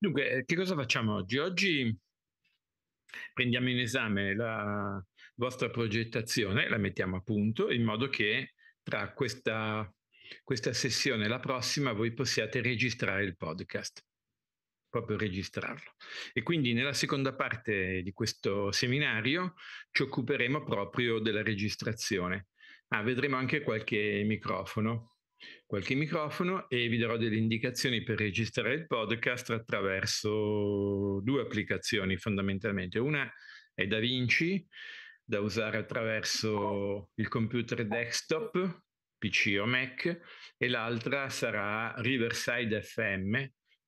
Dunque, eh, che cosa facciamo oggi? Oggi prendiamo in esame la vostra progettazione, la mettiamo a punto in modo che tra questa, questa sessione e la prossima voi possiate registrare il podcast, proprio registrarlo. E quindi nella seconda parte di questo seminario ci occuperemo proprio della registrazione. Ah, vedremo anche qualche microfono qualche microfono e vi darò delle indicazioni per registrare il podcast attraverso due applicazioni fondamentalmente. Una è DaVinci da usare attraverso il computer desktop, PC o Mac, e l'altra sarà Riverside FM,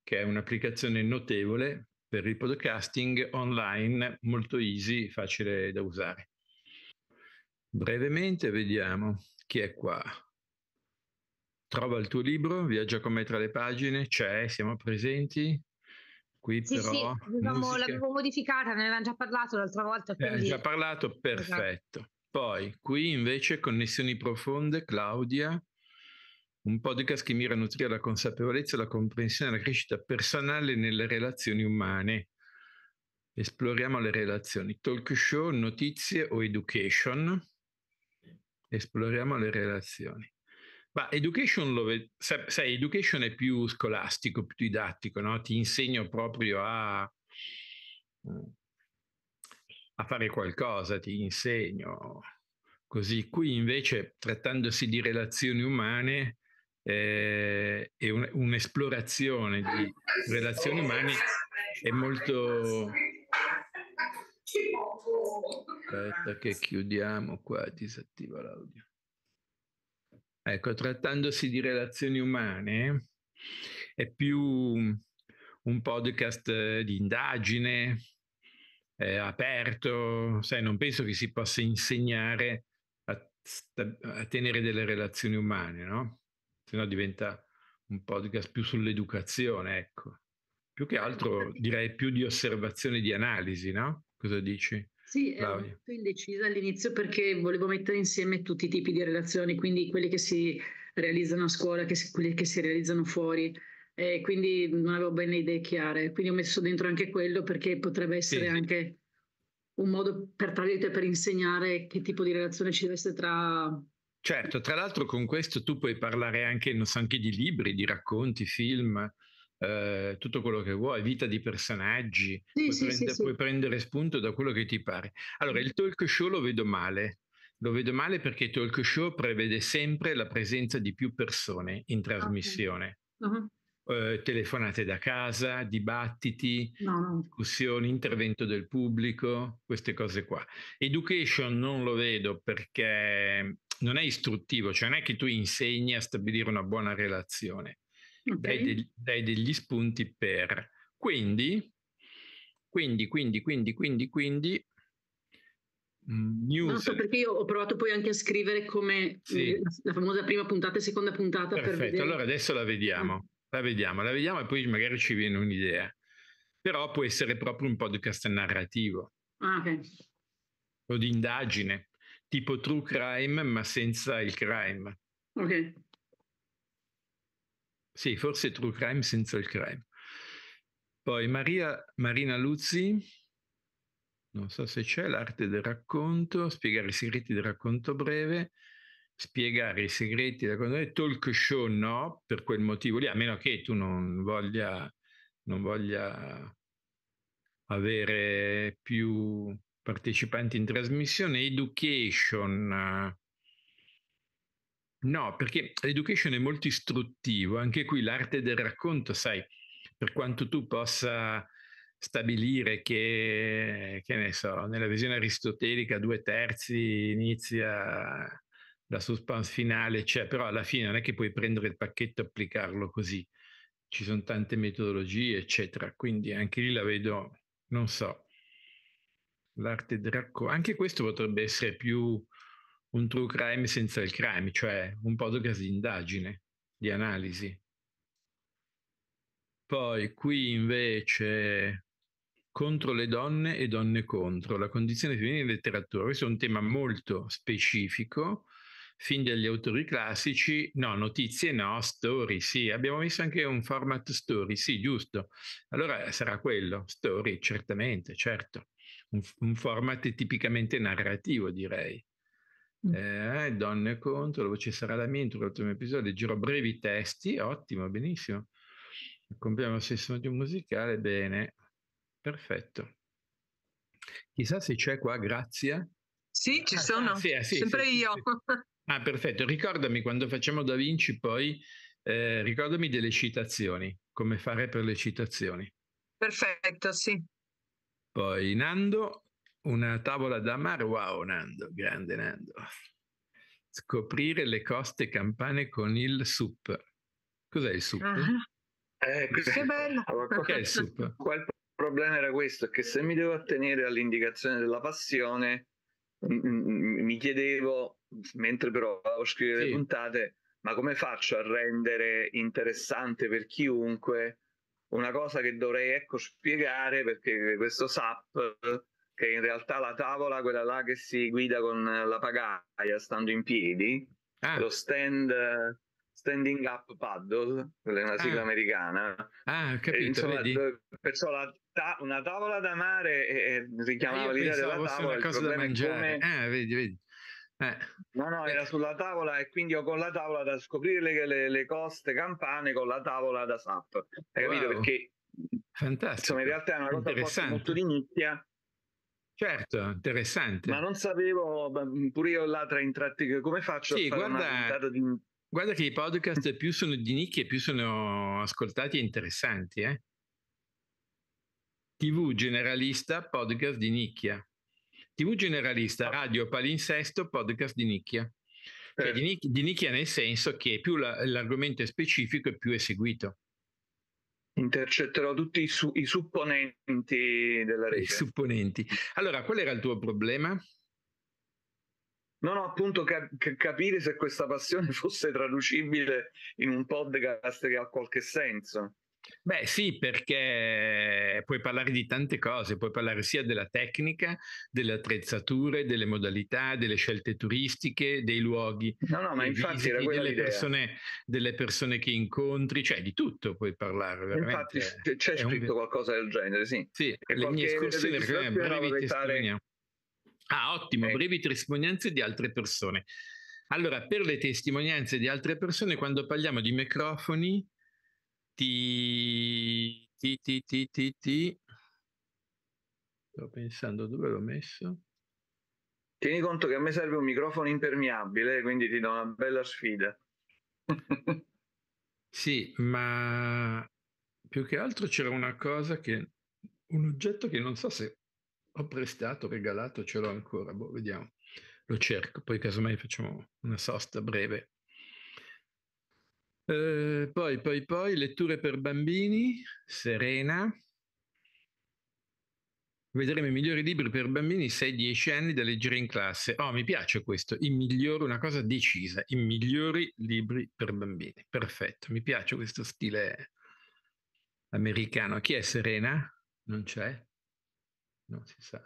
che è un'applicazione notevole per il podcasting online, molto easy, facile da usare. Brevemente vediamo chi è qua trova il tuo libro, viaggia con me tra le pagine, c'è, siamo presenti. Qui sì, però sì, musica... l'avevo modificata, ne avevamo già parlato l'altra volta. Ne eh, quindi... già parlato, esatto. perfetto. Esatto. Poi qui invece connessioni profonde, Claudia, un podcast che mira a nutrire la consapevolezza, la comprensione e la crescita personale nelle relazioni umane. Esploriamo le relazioni. Talk show, notizie o education. Esploriamo le relazioni. Ma education, lo ved- sai, education è più scolastico, più didattico, no? ti insegno proprio a, a fare qualcosa, ti insegno così. Qui invece, trattandosi di relazioni umane, eh, e un, un'esplorazione di relazioni umane è molto... Aspetta che chiudiamo qua, disattiva l'audio. Ecco, trattandosi di relazioni umane, è più un podcast di indagine, aperto, sai, non penso che si possa insegnare a, a tenere delle relazioni umane, no? Se no diventa un podcast più sull'educazione, ecco. Più che altro direi più di osservazione e di analisi, no? Cosa dici? Sì, ero molto indecisa all'inizio perché volevo mettere insieme tutti i tipi di relazioni, quindi quelli che si realizzano a scuola, che si, quelle che si realizzano fuori, e quindi non avevo bene idee chiare. Quindi ho messo dentro anche quello perché potrebbe essere sì. anche un modo per, tradire e per insegnare che tipo di relazione ci deve essere tra Certo, tra l'altro con questo tu puoi parlare anche, so, anche, di libri, di racconti, film, Ehm, tutto quello che vuoi, vita di personaggi, sì, puoi, sì, prendere, sì, puoi prendere spunto da quello che ti pare. Allora, il talk show lo vedo male, lo vedo male perché il talk show prevede sempre la presenza di più persone in ah, trasmissione. Okay. Uh-huh. Eh, telefonate da casa, dibattiti, no, no. discussioni, intervento del pubblico, queste cose qua. Education non lo vedo perché non è istruttivo, cioè non è che tu insegni a stabilire una buona relazione dai, degli, dai degli spunti per. Quindi, quindi, quindi, quindi, quindi, quindi mm, News. No, so perché io ho provato poi anche a scrivere come sì. Mm, la famosa prima puntata e seconda puntata. Perfetto, allora adesso la vediamo. Ah. La vediamo, la vediamo e poi magari ci viene un'idea. Però può essere proprio un podcast narrativo. Ah, okay. O di indagine, tipo true crime ma senza il crime. Ok. Sì, forse True Crime senza il crime. Poi Maria, Marina Luzzi, non so se c'è, l'arte del racconto, spiegare i segreti del racconto breve, spiegare i segreti del racconto breve, talk show no, per quel motivo lì, a meno che tu non voglia, non voglia avere più partecipanti in trasmissione, education, No, perché l'education è molto istruttivo, anche qui l'arte del racconto, sai, per quanto tu possa stabilire che, che ne so, nella visione aristotelica due terzi inizia la suspense finale, cioè, però alla fine non è che puoi prendere il pacchetto e applicarlo così, ci sono tante metodologie, eccetera, quindi anche lì la vedo, non so, l'arte del racconto, anche questo potrebbe essere più un true crime senza il crime, cioè un podcast di indagine, di analisi. Poi qui invece contro le donne e donne contro, la condizione femminile in letteratura. Questo è un tema molto specifico, fin dagli autori classici, no, notizie no, story, sì, abbiamo messo anche un format story, sì, giusto. Allora sarà quello, story, certamente, certo. Un, un format tipicamente narrativo, direi. Mm. eh, donne contro, la voce sarà la lamento, l'ultimo episodio, giro brevi testi, ottimo, benissimo. Compriamo stesso audio musicale, bene, perfetto. Chissà se c'è qua Grazia. Sì, ci ah, sono, ah, sì, ah, sì, sempre sì, io. Ah, perfetto, ricordami quando facciamo Da Vinci poi, eh, ricordami delle citazioni, come fare per le citazioni. Perfetto, sì. Poi Nando, una tavola da mare, wow Nando, grande Nando. Scoprire le coste campane con il sup. Cos'è il sup? Uh-huh. Eh, che bello! Allora, il sup? Qua problema era questo, che se mi devo attenere all'indicazione della passione, m- m- mi chiedevo, mentre però a scrivere sì. le puntate, ma come faccio a rendere interessante per chiunque una cosa che dovrei ecco spiegare perché questo SAP che in realtà la tavola, quella là che si guida con la pagaia stando in piedi, ah. lo stand standing up paddle, quella è una sigla ah. americana. Ah, capito, e, insomma, perciò la, ta- una tavola da mare eh, richiamava ah, l'idea della tavola, una cosa da mangiare. Come... Eh, vedi, vedi. Eh. No, no, era eh. sulla tavola e quindi ho con la tavola da scoprire le, le, le coste campane con la tavola da SAP. Hai wow. capito? Perché Fantastico. Insomma, in realtà è una cosa molto di nicchia Certo, interessante. Ma non sapevo, mm, pure io là tra intrattica, come faccio sì, a fare guarda, di... Guarda che i podcast più sono di nicchia, più sono ascoltati e interessanti, eh? TV generalista, podcast di nicchia. TV generalista, ah. radio palinsesto, podcast di nicchia. Cioè, eh. di, nicchia nel senso che più l'argomento è specifico e più è seguito intercetterò tutti i, su- i supponenti della rete. I supponenti. Allora, qual era il tuo problema? Non ho appunto ca- capire se questa passione fosse traducibile in un podcast che ha qualche senso. Beh sì, perché puoi parlare di tante cose, puoi parlare sia della tecnica, delle attrezzature, delle modalità, delle scelte turistiche, dei luoghi, no, no, ma infatti visiti, era delle, persone, delle persone che incontri, cioè di tutto puoi parlare. Veramente. Infatti c'è scritto un... qualcosa del genere, sì. Sì, e le mie escursioni, brevi testimonianze. Ah, ottimo, okay. brevi testimonianze di altre persone. Allora, per le testimonianze di altre persone, quando parliamo di microfoni, ti, ti, ti, ti, ti, ti. Sto pensando dove l'ho messo. Tieni conto che a me serve un microfono impermeabile, quindi ti do una bella sfida. sì, ma più che altro c'era una cosa che un oggetto che non so se ho prestato, regalato, ce l'ho ancora. Boh, vediamo. Lo cerco, poi casomai facciamo una sosta breve. Eh, poi, poi, poi, letture per bambini, Serena. Vedremo i migliori libri per bambini 6-10 anni da leggere in classe. Oh, mi piace questo, i migliori, una cosa decisa, i migliori libri per bambini. Perfetto, mi piace questo stile americano. Chi è Serena? Non c'è? Non si sa.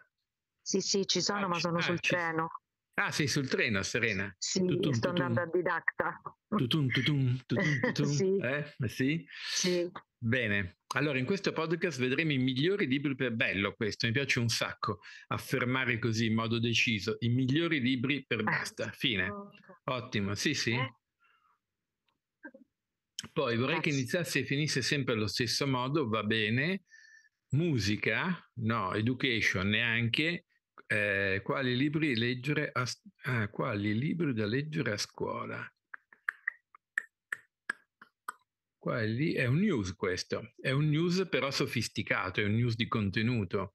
Sì, sì, ci sono, ah, ma sono ah, sul treno. Ah, sei sul treno, Serena? Sì, tutum, sto tutum. andando a didacta. Tutum, tutum, tutum, tutum. sì. Eh, eh? Sì? sì. Bene, allora in questo podcast vedremo i migliori libri per bello, questo mi piace un sacco, affermare così in modo deciso, i migliori libri per eh, basta, fine. Ottimo, sì sì. Eh. Poi vorrei che iniziasse e finisse sempre allo stesso modo, va bene. Musica? No, education neanche eh, quali, libri leggere a, ah, quali libri da leggere a scuola. Quelli è un news questo, è un news però sofisticato, è un news di contenuto,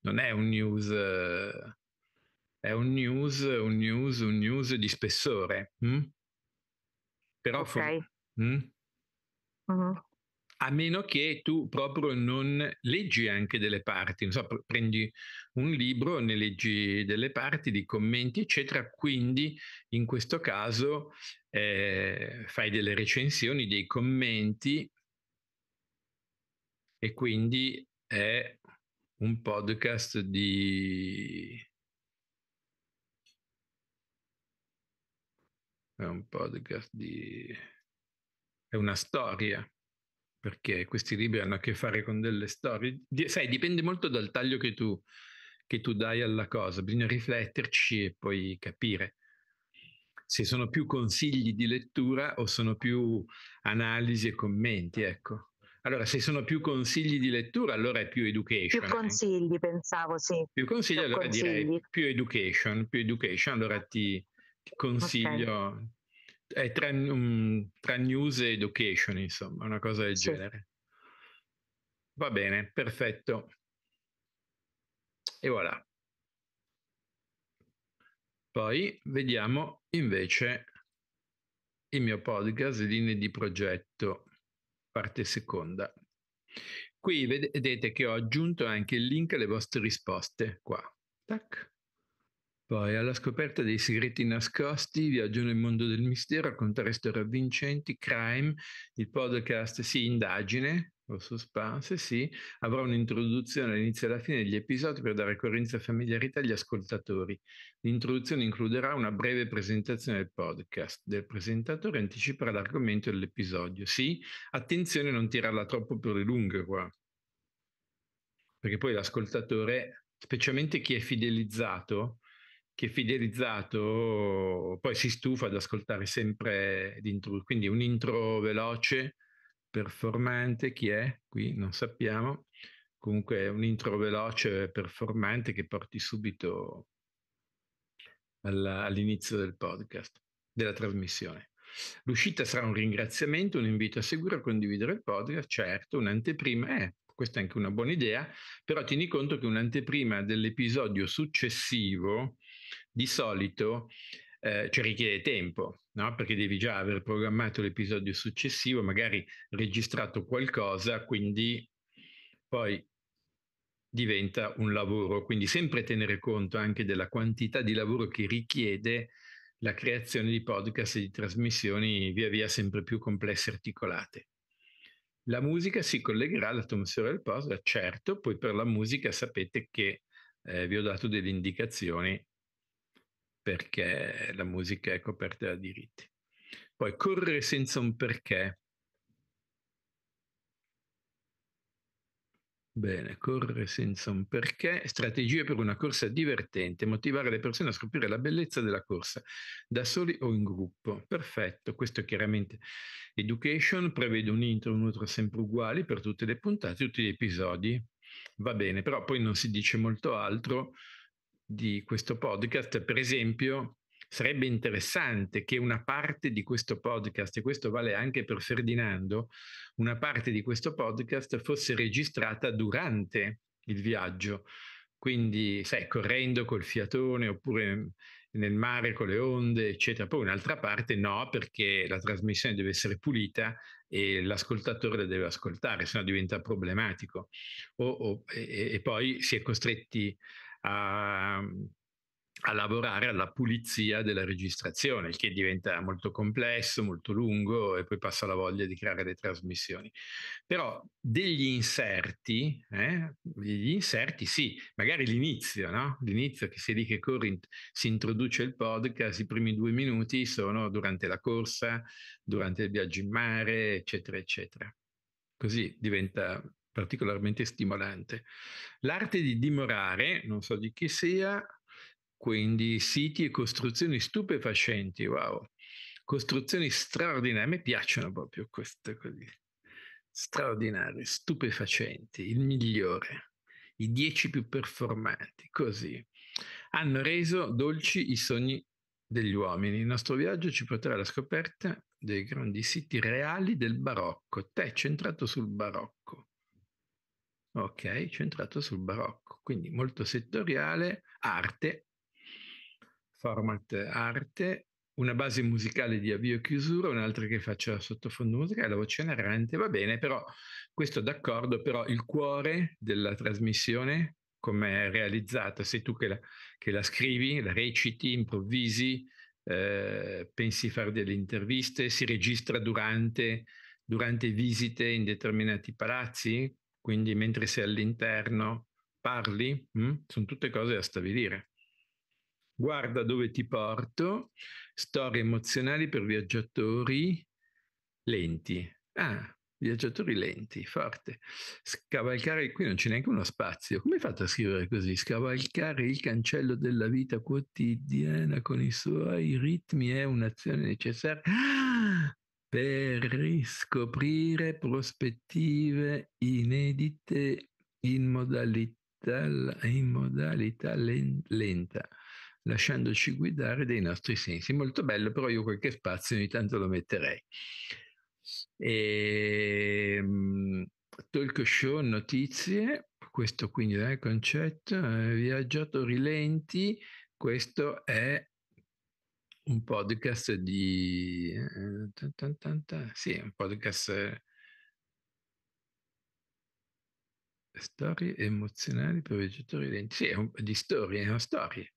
non è un news, eh, è un news, un news, un news di spessore. Hm? Però okay. Fu- hm? uh-huh a meno che tu proprio non leggi anche delle parti, non so, prendi un libro, ne leggi delle parti, di commenti, eccetera, quindi in questo caso eh, fai delle recensioni, dei commenti e quindi è un podcast di... è un podcast di... è una storia perché questi libri hanno a che fare con delle storie. Di, sai, dipende molto dal taglio che tu, che tu dai alla cosa, bisogna rifletterci e poi capire se sono più consigli di lettura o sono più analisi e commenti, ecco. Allora, se sono più consigli di lettura, allora è più education. Più eh. consigli, eh? pensavo, sì. Più consigli, più allora consigli. direi più education, più education, allora ti, ti consiglio, okay è tra, um, tra news e education, insomma, una cosa del sì. genere. Va bene, perfetto. E voilà. Poi vediamo invece il mio podcast Linee di progetto, parte seconda. Qui vedete che ho aggiunto anche il link alle vostre risposte qua. Tac. Poi, alla scoperta dei segreti nascosti, viaggio nel mondo del mistero raccontare storie avvincenti, crime, il podcast, sì, indagine, o suspense, sì, avrà un'introduzione all'inizio e alla fine degli episodi per dare coerenza e familiarità agli ascoltatori. L'introduzione includerà una breve presentazione del podcast, del presentatore anticiperà l'argomento dell'episodio, sì, attenzione a non tirarla troppo per le lunghe qua, perché poi l'ascoltatore, specialmente chi è fidelizzato, che fidelizzato poi si stufa ad ascoltare sempre l'intro. Quindi un intro veloce, performante, chi è? Qui non sappiamo. Comunque un intro veloce, performante che porti subito alla, all'inizio del podcast, della trasmissione. L'uscita sarà un ringraziamento, un invito a seguire, a condividere il podcast, certo, un'anteprima, è... Eh, questa è anche una buona idea, però tieni conto che un'anteprima dell'episodio successivo di solito eh, cioè richiede tempo, no? perché devi già aver programmato l'episodio successivo, magari registrato qualcosa, quindi poi diventa un lavoro. Quindi sempre tenere conto anche della quantità di lavoro che richiede la creazione di podcast e di trasmissioni via via sempre più complesse e articolate. La musica si collegherà all'atmosfera del post, certo, poi per la musica sapete che eh, vi ho dato delle indicazioni perché la musica è coperta da diritti. Poi correre senza un perché. Bene, correre senza un perché, strategie per una corsa divertente, motivare le persone a scoprire la bellezza della corsa, da soli o in gruppo. Perfetto, questo è chiaramente Education, prevede un intro e un outro sempre uguali per tutte le puntate, tutti gli episodi. Va bene, però poi non si dice molto altro di questo podcast, per esempio, sarebbe interessante che una parte di questo podcast, e questo vale anche per Ferdinando, una parte di questo podcast fosse registrata durante il viaggio. Quindi, sai, correndo col fiatone oppure nel mare con le onde, eccetera. Poi un'altra parte no, perché la trasmissione deve essere pulita e l'ascoltatore la deve ascoltare, sennò diventa problematico. O, o, e, e poi si è costretti a, a lavorare alla pulizia della registrazione, il che diventa molto complesso, molto lungo e poi passa la voglia di creare le trasmissioni. Però degli inserti, eh, degli inserti sì, magari l'inizio, no? L'inizio che si lì che corri, si introduce il podcast, i primi due minuti sono durante la corsa, durante il viaggio in mare, eccetera, eccetera. Così diventa particolarmente stimolante. L'arte di dimorare, non so di chi sia, quindi siti e costruzioni stupefacenti, wow, costruzioni straordinarie, a me piacciono proprio queste così, straordinarie, stupefacenti, il migliore, i dieci più performanti, così, hanno reso dolci i sogni degli uomini. Il nostro viaggio ci porterà alla scoperta dei grandi siti reali del barocco, te centrato sul barocco ok, centrato sul barocco, quindi molto settoriale, arte, format arte, una base musicale di avvio e chiusura, un'altra che faccia sottofondo musicale, la voce narrante, va bene, però questo d'accordo, però il cuore della trasmissione, come è realizzata, sei tu che la, che la, scrivi, la reciti, improvvisi, eh, pensi fare delle interviste, si registra durante, durante visite in determinati palazzi, quindi mentre sei all'interno parli, mh? Mm? sono tutte cose da stabilire. Guarda dove ti porto, storie emozionali per viaggiatori lenti. Ah, viaggiatori lenti, forte. Scavalcare, qui non c'è neanche uno spazio. Come fate a scrivere così? Scavalcare il cancello della vita quotidiana con i suoi ritmi è un'azione necessaria. Ah! per riscoprire prospettive inedite in modalità, in modalità lenta, lasciandoci guidare dai nostri sensi. Molto bello, però io qualche spazio ogni tanto lo metterei. E, ehm, talk show, notizie, questo quindi è il concetto, eh, viaggiatori lenti, questo è un podcast di... Eh, eh, sì, un podcast... Eh, storie emozionali per viaggiatori lenti. Sì, un, di storie, no? storie.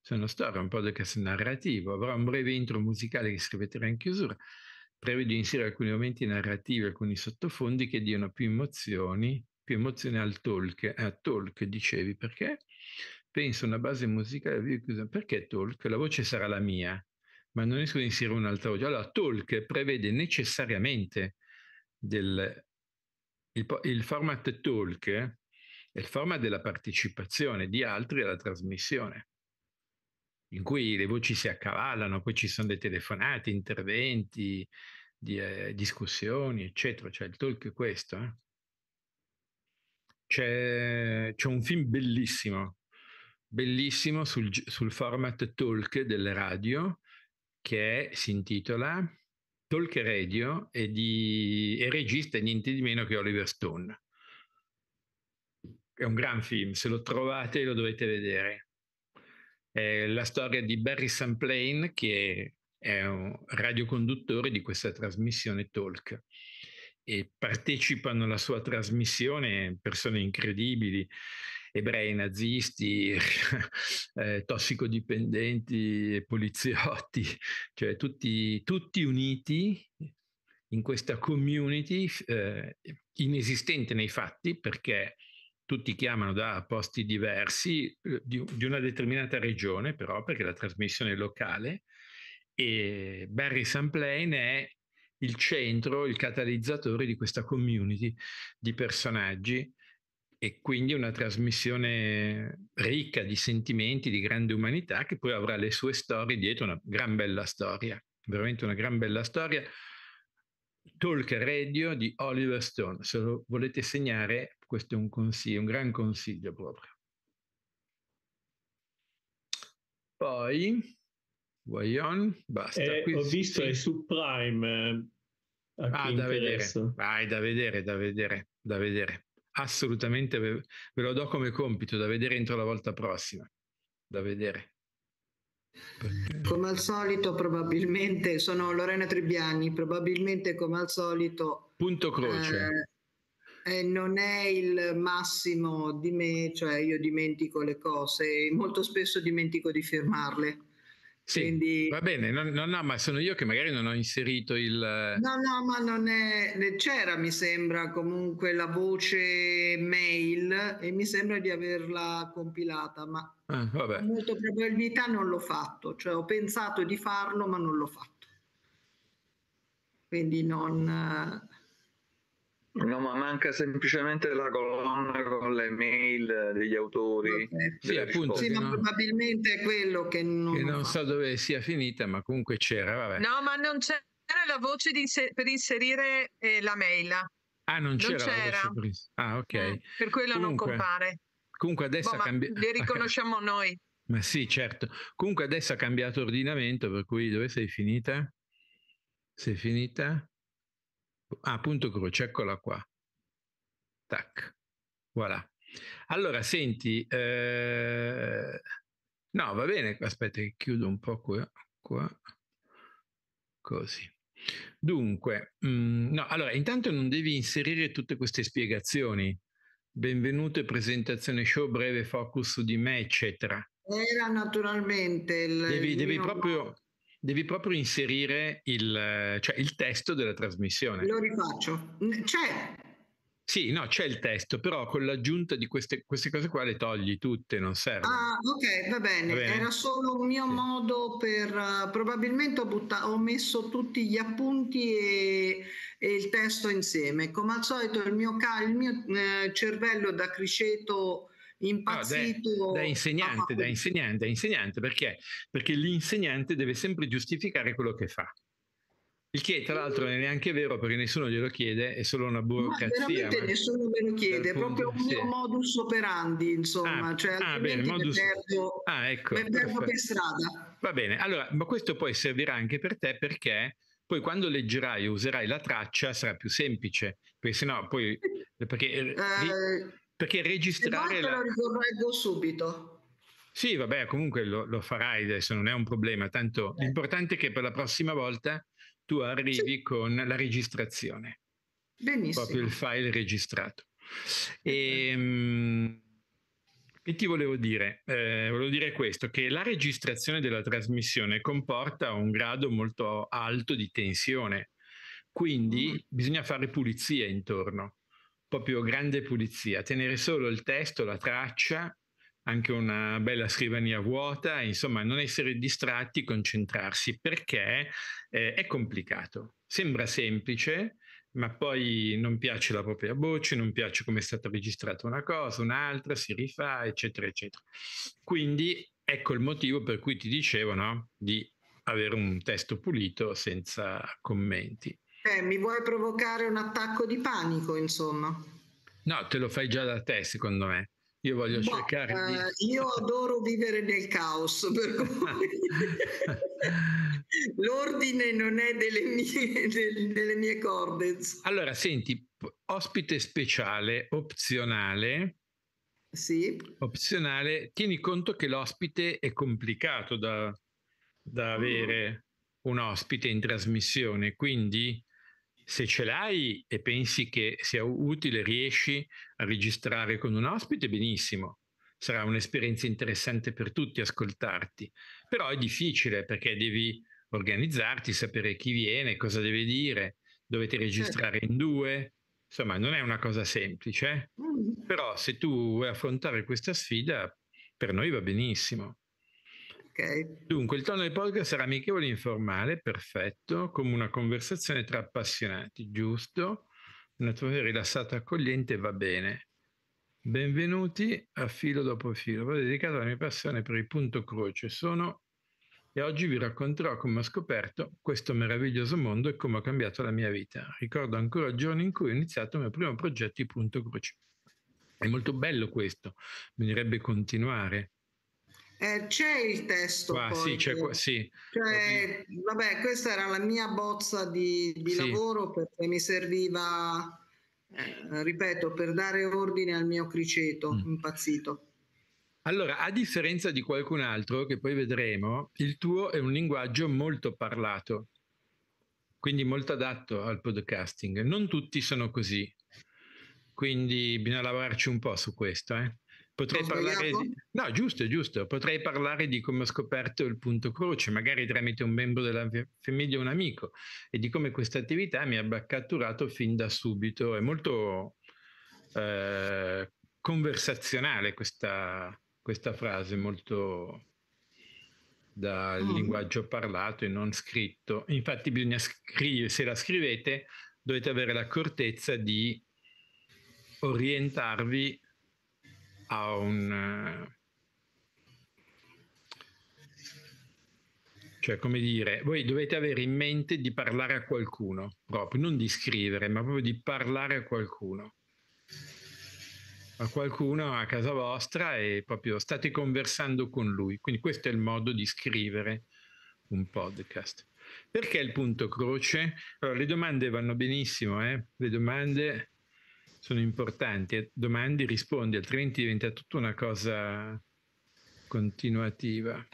Sono storie, un podcast narrativo. avrò un breve intro musicale che si in chiusura. prevedo di inserire alcuni momenti narrativi, alcuni sottofondi che diano più emozioni, più emozioni al talk. A talk, dicevi, perché? Penso una base musicale. Perché talk? La voce sarà la mia ma non riesco ad inserire un altro Allora, Talk prevede necessariamente del, il, il format Talk è il format della partecipazione di altri alla trasmissione, in cui le voci si accavallano, poi ci sono dei telefonate, interventi, di, eh, discussioni, eccetera. Cioè, il Talk è questo. Eh? C'è, c'è un film bellissimo bellissimo sul, sul, format talk delle radio che si intitola Talk Radio e, di, e regista niente di meno che Oliver Stone. È un gran film, se lo trovate lo dovete vedere. È la storia di Barry Samplain che è un radioconduttore di questa trasmissione Talk e partecipano alla sua trasmissione persone incredibili ebrei nazisti, eh, tossicodipendenti, poliziotti, cioè tutti, tutti uniti in questa community eh, inesistente nei fatti perché tutti chiamano da posti diversi eh, di, di, una determinata regione però perché la trasmissione è locale e Barry Samplain è il centro, il catalizzatore di questa community di personaggi e quindi una trasmissione ricca di sentimenti, di grande umanità, che poi avrà le sue storie dietro, una gran bella storia, veramente una gran bella storia. Talk Radio di Oliver Stone, se lo volete segnare, questo è un consiglio, un gran consiglio proprio. Poi, Guayon, basta. Eh, ho visto, sì. è su Prime. Eh, ah, da interessa. vedere. Vai, da vedere, da vedere, da vedere assolutamente ve, ve lo do come compito da vedere entro la volta prossima. Da vedere. Come al solito, probabilmente sono Lorena Tribbiani. Probabilmente, come al solito, punto croce. Eh, eh, non è il massimo di me, cioè io dimentico le cose, molto spesso dimentico di firmarle. Sì, Quindi... va bene, no, no, no, ma sono io che magari non ho inserito il... No, no, ma non è... C'era, mi sembra, comunque la voce mail e mi sembra di averla compilata, ma ah, vabbè. con molta probabilità non l'ho fatto, cioè ho pensato di farlo ma non l'ho fatto. Quindi non... No, ma manca semplicemente la colonna con le mail degli autori. Sì, appunto, sì, ma no? probabilmente è quello che non... che non... so dove sia finita, ma comunque c'era. Vabbè. No, ma non c'era la voce inser- per inserire eh, la mail. Ah, non c'era. Non c'era. Ah, ok. Eh, per quello comunque, non compare. Comunque adesso boh, cambia... Le riconosciamo noi. Ma sì, certo. Comunque adesso ha cambiato ordinamento, per cui dove sei finita? Sei finita? Ah, punto croce, eccola qua. Tac, voilà. Allora, senti, eh... no, va bene, aspetta che chiudo un po' qua, qua. così. Dunque, mh, mm, no, allora, intanto non devi inserire tutte queste spiegazioni. Benvenute, presentazione show, breve focus su di me, eccetera. Era naturalmente il... Devi, devi proprio devi proprio inserire il, cioè, il testo della trasmissione. Lo rifaccio. Mm, c'è, sì, no, c'è il testo, però con l'aggiunta di queste, queste, cose qua le togli tutte, non serve. Ah, ok, va bene. Va bene. Era solo un mio sì. modo per... Uh, probabilmente ho, butta- ho, messo tutti gli appunti e, e, il testo insieme. Come al solito il mio, ca- il mio eh, cervello da criceto impazzito. No, da, da, insegnante, da insegnante, da insegnante, perché? Perché l'insegnante deve sempre giustificare quello che fa. Il che tra l'altro non è neanche vero perché nessuno glielo chiede, è solo una burocrazia. Ma veramente ma nessuno me lo chiede, è proprio un mio modus operandi, insomma, ah, cioè ah, bene, modus... perdo, ah, ecco, per strada. Va bene, allora, ma questo poi servirà anche per te perché poi quando leggerai e userai la traccia sarà più semplice, perché sennò poi... Eh, perché... Eh... Perché registrare... La... lo ricorreggo subito. Sì, vabbè, comunque lo, lo, farai adesso, non è un problema. Tanto eh. l'importante è che per la prossima volta tu arrivi sì. con la registrazione. Benissimo. Proprio il file registrato. E, eh. che ti volevo dire? Eh, volevo dire questo, che la registrazione della trasmissione comporta un grado molto alto di tensione, quindi mm. bisogna fare pulizia intorno proprio grande pulizia, tenere solo il testo, la traccia, anche una bella scrivania vuota, insomma non essere distratti, concentrarsi perché eh, è complicato. Sembra semplice, ma poi non piace la propria voce, non piace come è stata registrata una cosa, un'altra, si rifà, eccetera, eccetera. Quindi ecco il motivo per cui ti dicevo no? di avere un testo pulito senza commenti. Eh, mi vuoi provocare un attacco di panico, insomma. No, te lo fai già da te, secondo me. Io voglio Boh, cercare eh, di... io adoro vivere nel caos, per cui l'ordine non è delle mie, delle mie corde. Allora, senti, ospite speciale, opzionale. Sì. Opzionale, tieni conto che l'ospite è complicato da, da mm. avere mm. un ospite in trasmissione, quindi se ce l'hai e pensi che sia utile, riesci a registrare con un ospite, benissimo. Sarà un'esperienza interessante per tutti ascoltarti, però è difficile perché devi organizzarti, sapere chi viene, cosa deve dire, dovete certo. registrare in due, insomma non è una cosa semplice, eh. mm. però se tu vuoi affrontare questa sfida, per noi va benissimo. Okay. Dunque, il tono del podcast era amichevole e informale, perfetto, come una conversazione tra appassionati, giusto? Una Un'atmosfera rilassata, accogliente, va bene. Benvenuti a Filo dopo Filo, ho dedicato alla mia passione per il punto croce. Sono e oggi vi racconterò come ho scoperto questo meraviglioso mondo e come ha cambiato la mia vita. Ricordo ancora il giorno in cui ho iniziato il mio primo progetto di punto croce. È molto bello questo, mi direbbe continuare eh, c'è il testo. Ah, sì, c'è, sì. Cioè, vabbè, questa era la mia bozza di, di sì. lavoro perché mi serviva, eh, ripeto, per dare ordine al mio criceto mm. impazzito. Allora, a differenza di qualcun altro che poi vedremo, il tuo è un linguaggio molto parlato, quindi molto adatto al podcasting. Non tutti sono così, quindi bisogna lavorarci un po' su questo. Eh? Potrei parlare di... No, giusto, giusto. Potrei parlare di come ho scoperto il punto croce, magari tramite un membro della famiglia o un amico, e di come questa attività mi abbia catturato fin da subito. È molto eh, conversazionale questa, questa, frase, molto dal mm. linguaggio parlato e non scritto. Infatti bisogna scrivere, se la scrivete dovete avere l'accortezza di orientarvi a un... Eh, cioè, come dire, voi dovete avere in mente di parlare a qualcuno, proprio, non di scrivere, ma proprio di parlare a qualcuno. A qualcuno a casa vostra e proprio state conversando con lui. Quindi questo è il modo di scrivere un podcast. Perché il punto croce? Allora, le domande vanno benissimo, eh? le domande sono importanti. Domandi, rispondi, altrimenti diventa tutta una cosa continuativa.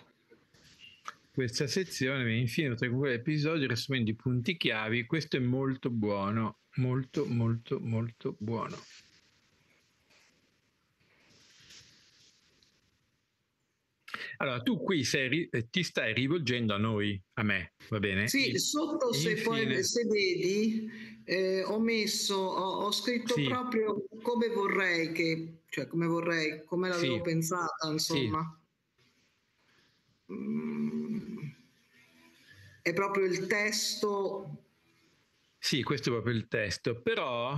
Questa sezione viene tra con quell'episodio riassumendo i punti chiavi. Questo è molto buono, molto, molto, molto buono. Allora, tu qui sei, eh, ti stai rivolgendo a noi, a me, va bene? Sì, sotto Infine... se, poi, se vedi eh, ho messo, ho, ho scritto sì. proprio come vorrei che, cioè come vorrei, come l'avevo sì. pensata, insomma. Sì. Mm, è proprio il testo. Sì, questo è proprio il testo, però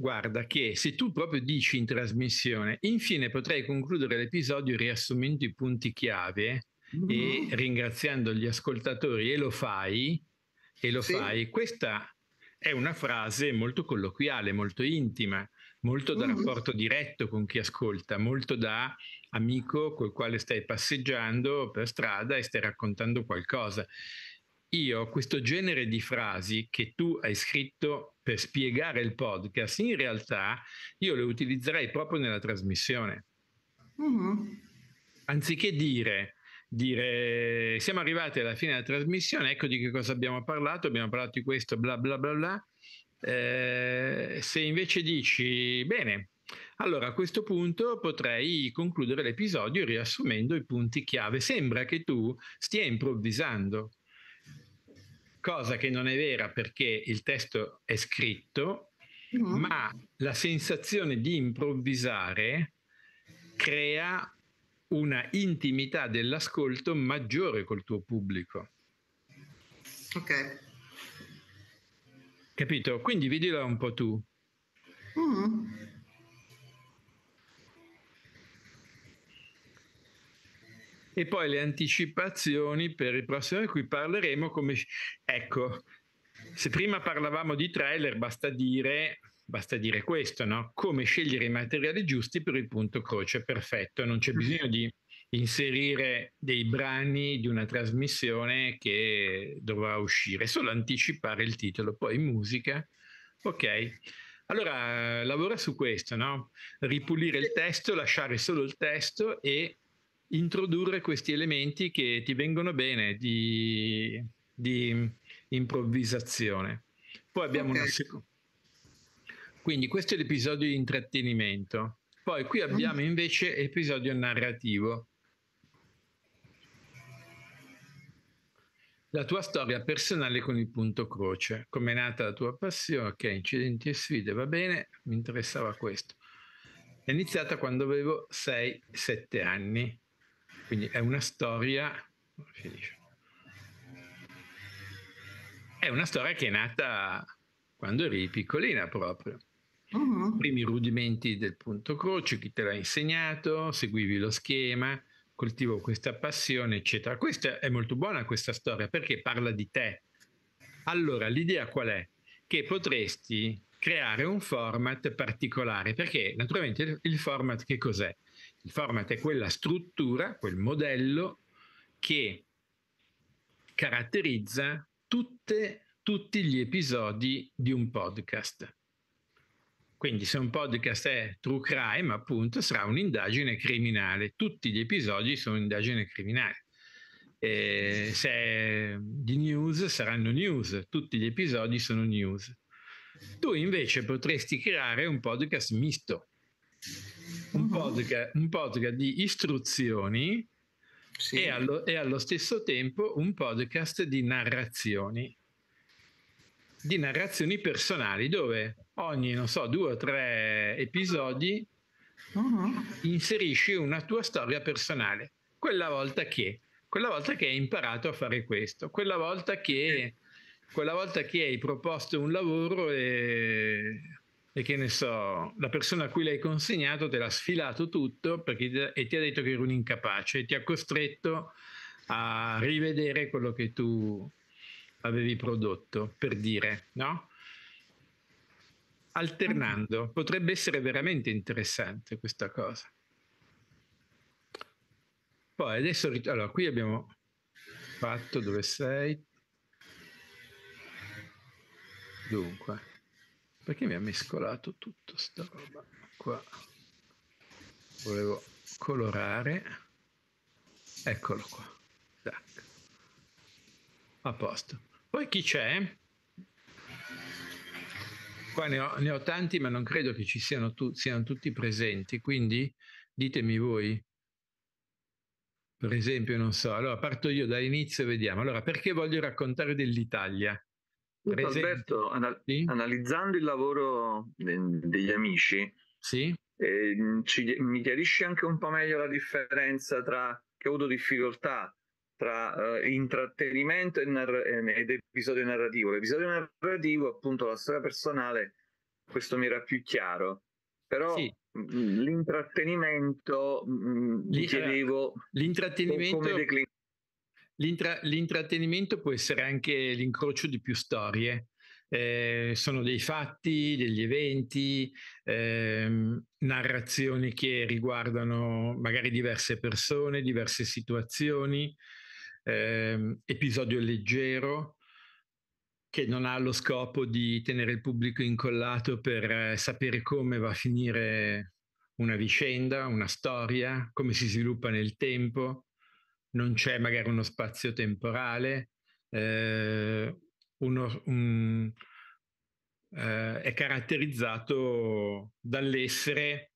guarda che se tu proprio dici in trasmissione, infine potrei concludere l'episodio riassumendo i punti chiave mm-hmm. e ringraziando gli ascoltatori e lo fai, e lo sì. fai, questa è una frase molto colloquiale, molto intima, molto da mm-hmm. rapporto diretto con chi ascolta, molto da amico col quale stai passeggiando per strada e stai raccontando qualcosa. Io questo genere di frasi che tu hai scritto per spiegare il podcast, in realtà io le utilizzerei proprio nella trasmissione. Uh-huh. Anziché dire dire siamo arrivati alla fine della trasmissione, ecco di che cosa abbiamo parlato, abbiamo parlato di questo, bla bla bla bla. Eh, se invece dici bene, allora a questo punto potrei concludere l'episodio riassumendo i punti chiave. Sembra che tu stia improvvisando, cosa che non è vera perché il testo è scritto, no. Mm. ma la sensazione di improvvisare crea una intimità dell'ascolto maggiore col tuo pubblico. Ok. Capito? Quindi vedila un po' tu. Mm. E poi le anticipazioni per il prossimo di cui parleremo come... Ecco, se prima parlavamo di trailer, basta dire Basta dire questo, no? Come scegliere i materiali giusti per il punto croce perfetto. Non c'è mm-hmm. bisogno di inserire dei brani di una trasmissione che dovrà uscire, solo anticipare il titolo, poi musica. Ok. Allora lavora su questo, no? Ripulire il testo, lasciare solo il testo e introdurre questi elementi che ti vengono bene di, di improvvisazione. Poi abbiamo okay. una seconda quindi questo è l'episodio di intrattenimento. Poi qui abbiamo invece episodio narrativo. La tua storia personale con il punto croce, come è nata la tua passione, ok, incidenti e sfide, va bene, mi interessava questo. È iniziata quando avevo 6-7 anni, quindi è una storia, È una storia che è nata quando eri piccolina proprio. Uh-huh. Primi rudimenti del punto croce, chi te l'ha insegnato, seguivi lo schema, coltivo questa passione, eccetera. Questa è molto buona questa storia perché parla di te. Allora, l'idea qual è? Che potresti creare un format particolare, perché naturalmente il format che cos'è? Il format è quella struttura, quel modello che caratterizza tutte, tutti gli episodi di un podcast. Quindi se un podcast è True Crime, appunto, sarà un'indagine criminale. Tutti gli episodi sono indagine criminale. E se è di news, saranno news. Tutti gli episodi sono news. Tu invece potresti creare un podcast misto. Un mm-hmm. podcast, un podcast di istruzioni sì. e, allo, e allo stesso tempo un podcast di narrazioni di narrazioni personali dove ogni, non so, due o tre episodi uh-huh. inserisci una tua storia personale. Quella volta che, quella volta che hai imparato a fare questo, quella volta che, quella volta che hai proposto un lavoro e, e che ne so, la persona a cui l'hai consegnato te l'ha sfilato tutto perché, e ti ha detto che eri un incapace e ti ha costretto a rivedere quello che tu avevi prodotto, per dire, no? Alternando, potrebbe essere veramente interessante questa cosa. Poi adesso, allora, qui abbiamo fatto dove sei. Dunque, perché mi ha mescolato tutta sta roba qua? Volevo colorare. Eccolo qua. Tac. A posto. Poi chi c'è? Qua ne ho, ne ho tanti, ma non credo che ci siano, tu, siano tutti presenti, quindi ditemi voi per esempio, non so, allora parto io dall'inizio e vediamo. Allora, perché voglio raccontare dell'Italia? Per Alberto, anal- sì? analizzando il lavoro de- degli amici, sì? eh, ci, mi chiarisci anche un po' meglio la differenza tra che ho avuto difficoltà tra eh, intrattenimento narra- ed episodio narrativo. L'episodio narrativo, appunto, la storia personale, questo mi era più chiaro, però sì. Mm, mm, l'intrattenimento mh, mm, mi chiedevo l'intrattenimento, come declinare. L'intra- l'intrattenimento può essere anche l'incrocio di più storie. Eh, sono dei fatti, degli eventi, ehm, narrazioni che riguardano magari diverse persone, diverse situazioni, eh, episodio leggero che non ha lo scopo di tenere il pubblico incollato per eh, sapere come va a finire una vicenda, una storia, come si sviluppa nel tempo, non c'è magari uno spazio temporale, eh, uno, un, eh, è caratterizzato dall'essere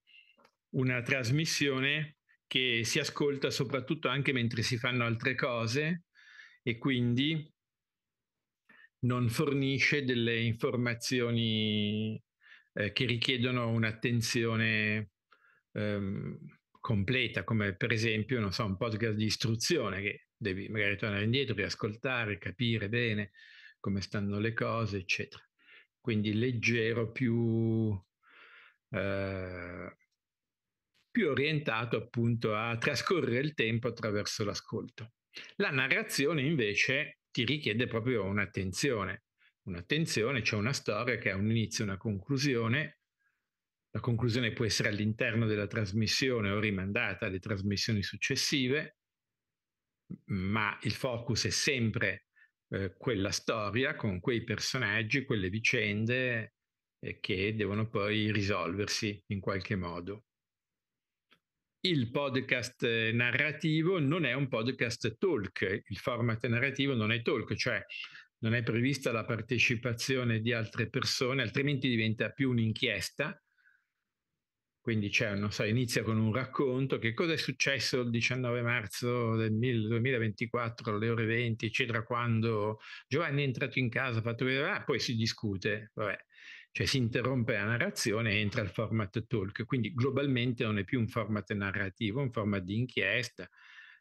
una trasmissione che si ascolta soprattutto anche mentre si fanno altre cose e quindi non fornisce delle informazioni eh, che richiedono un'attenzione ehm, completa, come per esempio so, un podcast di istruzione che devi magari tornare indietro, riascoltare, capire bene come stanno le cose, eccetera. Quindi leggero, più eh, più orientato appunto a trascorrere il tempo attraverso l'ascolto. La narrazione invece ti richiede proprio un'attenzione, un'attenzione, c'è cioè una storia che ha un inizio e una conclusione. La conclusione può essere all'interno della trasmissione o rimandata alle trasmissioni successive, ma il focus è sempre eh, quella storia con quei personaggi, quelle vicende eh, che devono poi risolversi in qualche modo il podcast narrativo non è un podcast talk, il format narrativo non è talk, cioè non è prevista la partecipazione di altre persone, altrimenti diventa più un'inchiesta. Quindi c'è, non so, inizia con un racconto, che cosa è successo il 19 marzo del 2024 alle ore 20, eccetera, quando Giovanni è entrato in casa, ha fatto vedere, ah, poi si discute, vabbè cioè si interrompe la narrazione e entra il format talk, quindi globalmente non è più un format narrativo, è un format di inchiesta,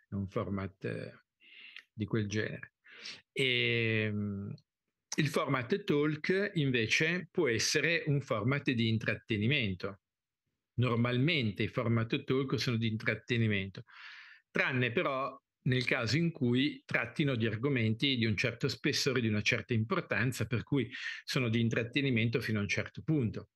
è un format eh, di quel genere. E, ehm, il format talk invece può essere un format di intrattenimento. Normalmente i format talk sono di intrattenimento, tranne però nel caso in cui trattino di argomenti di un certo spessore, di una certa importanza, per cui sono di intrattenimento fino a un certo punto.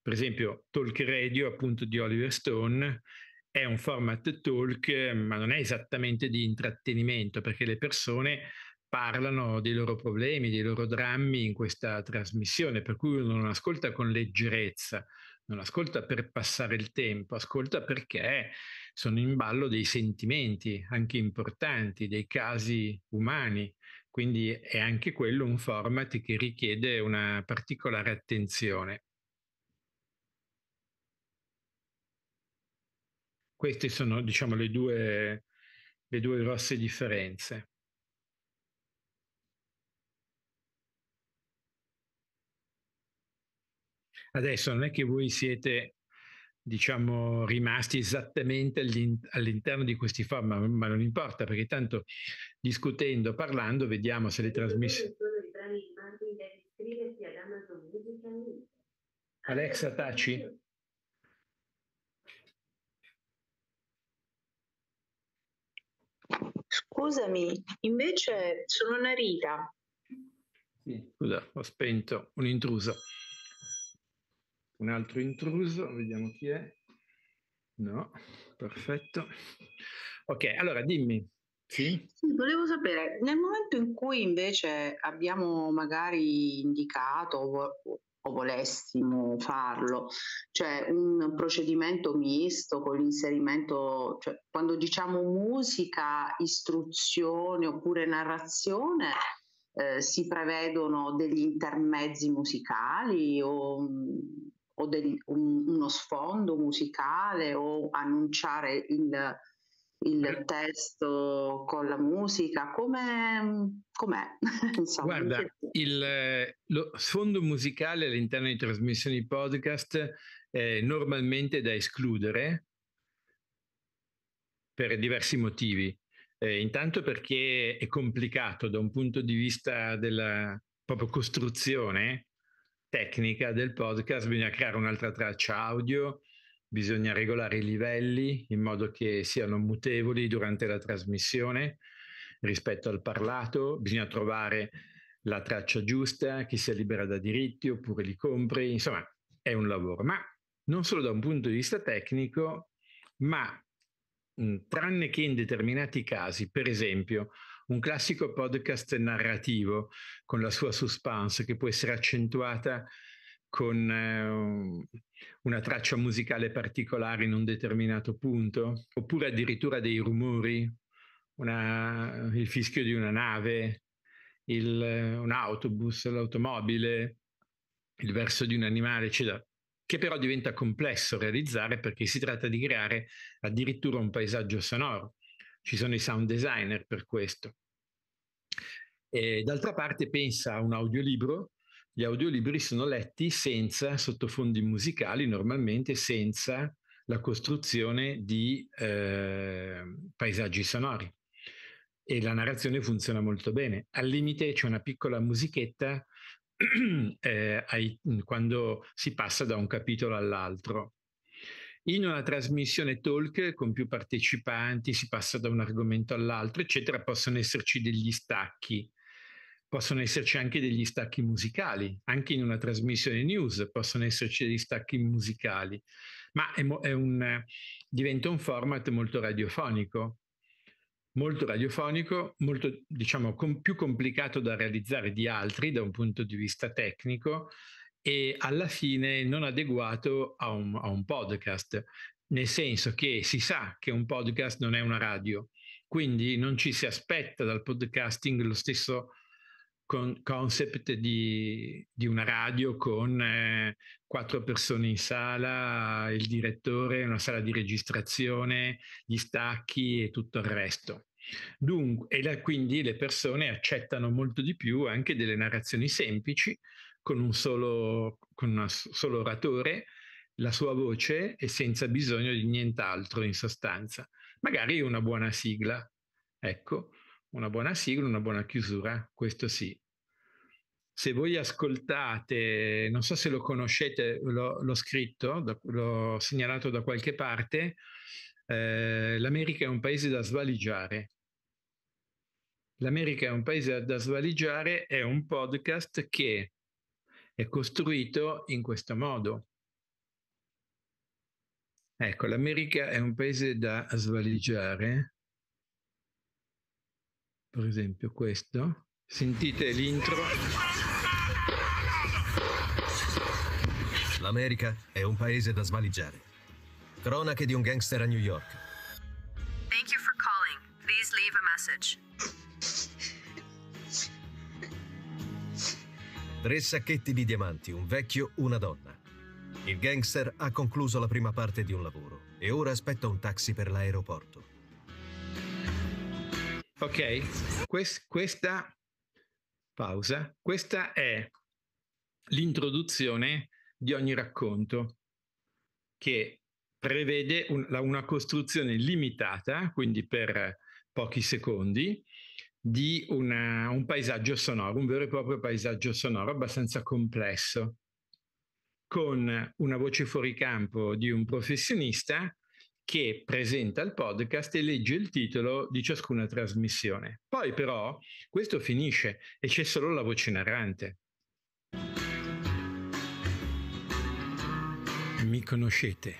Per esempio, Talk Radio, appunto di Oliver Stone, è un format talk, ma non è esattamente di intrattenimento, perché le persone parlano dei loro problemi, dei loro drammi in questa trasmissione, per cui uno non ascolta con leggerezza, non ascolta per passare il tempo, ascolta perché sono in ballo dei sentimenti, anche importanti, dei casi umani, quindi è anche quello un format che richiede una particolare attenzione. Queste sono, diciamo, le due, le due grosse differenze. Adesso non è che voi siete diciamo, rimasti esattamente all'interno di questi format, ma, ma non importa perché tanto discutendo, parlando, vediamo se le trasmissioni... Alexa, taci. Scusami, invece sono una riga. Sì, scusa, ho spento un intruso un altro intruso, vediamo chi è. No, perfetto. Ok, allora dimmi. Sì? sì, volevo sapere, nel momento in cui invece abbiamo magari indicato o volessimo farlo, cioè un procedimento misto con l'inserimento, cioè, quando diciamo musica, istruzione oppure narrazione, eh, si prevedono degli intermezzi musicali o mm, o del, un, uno sfondo musicale o annunciare il, il testo con la musica, come, com'è? Insomma, Guarda, il, lo sfondo musicale all'interno di trasmissioni podcast è normalmente da escludere per diversi motivi. Eh, intanto perché è complicato da un punto di vista della proprio costruzione tecnica del podcast, bisogna creare un'altra traccia audio, bisogna regolare i livelli in modo che siano mutevoli durante la trasmissione rispetto al parlato, bisogna trovare la traccia giusta, chi si libera da diritti oppure li compri, insomma è un lavoro, ma non solo da un punto di vista tecnico, ma mh, tranne che in determinati casi, per esempio un classico podcast narrativo con la sua suspense che può essere accentuata con eh, una traccia musicale particolare in un determinato punto, oppure addirittura dei rumori, una, il fischio di una nave, il, un autobus, l'automobile, il verso di un animale, eccetera, che però diventa complesso realizzare perché si tratta di creare addirittura un paesaggio sonoro ci sono i sound designer per questo. E d'altra parte pensa a un audiolibro, gli audiolibri sono letti senza sottofondi musicali, normalmente senza la costruzione di eh, paesaggi sonori e la narrazione funziona molto bene. Al limite c'è una piccola musichetta eh, ai, quando si passa da un capitolo all'altro, in una trasmissione talk con più partecipanti, si passa da un argomento all'altro, eccetera, possono esserci degli stacchi, possono esserci anche degli stacchi musicali, anche in una trasmissione news possono esserci degli stacchi musicali, ma è, è un, diventa un format molto radiofonico, molto radiofonico, molto, diciamo, com- più complicato da realizzare di altri da un punto di vista tecnico, e alla fine non adeguato a un, a un podcast, nel senso che si sa che un podcast non è una radio, quindi non ci si aspetta dal podcasting lo stesso con concept di, di, una radio con eh, quattro persone in sala, il direttore, una sala di registrazione, gli stacchi e tutto il resto. Dunque, e la, quindi le persone accettano molto di più anche delle narrazioni semplici con un solo, con un solo oratore, la sua voce e senza bisogno di nient'altro in sostanza. Magari una buona sigla, ecco, una buona sigla, una buona chiusura, questo sì. Se voi ascoltate, non so se lo conoscete, l'ho, l'ho scritto, l'ho segnalato da qualche parte, eh, l'America è un paese da svaligiare. L'America è un paese da svaligiare è un podcast che è costruito in questo modo. Ecco, l'America è un paese da svaligiare, per esempio questo. Sentite l'intro. L'America è un paese da svaligiare. Cronache di un gangster a New York. Thank you for calling. Please leave a message. Tre sacchetti di diamanti, un vecchio, una donna. Il gangster ha concluso la prima parte di un lavoro e ora aspetta un taxi per l'aeroporto. Ok, Quest- questa pausa, questa è l'introduzione di ogni racconto che prevede un- una costruzione limitata, quindi per pochi secondi, di una, un paesaggio sonoro, un vero e proprio paesaggio sonoro abbastanza complesso, con una voce fuori campo di un professionista che presenta il podcast e legge il titolo di ciascuna trasmissione. Poi però questo finisce e c'è solo la voce narrante. Mi conoscete,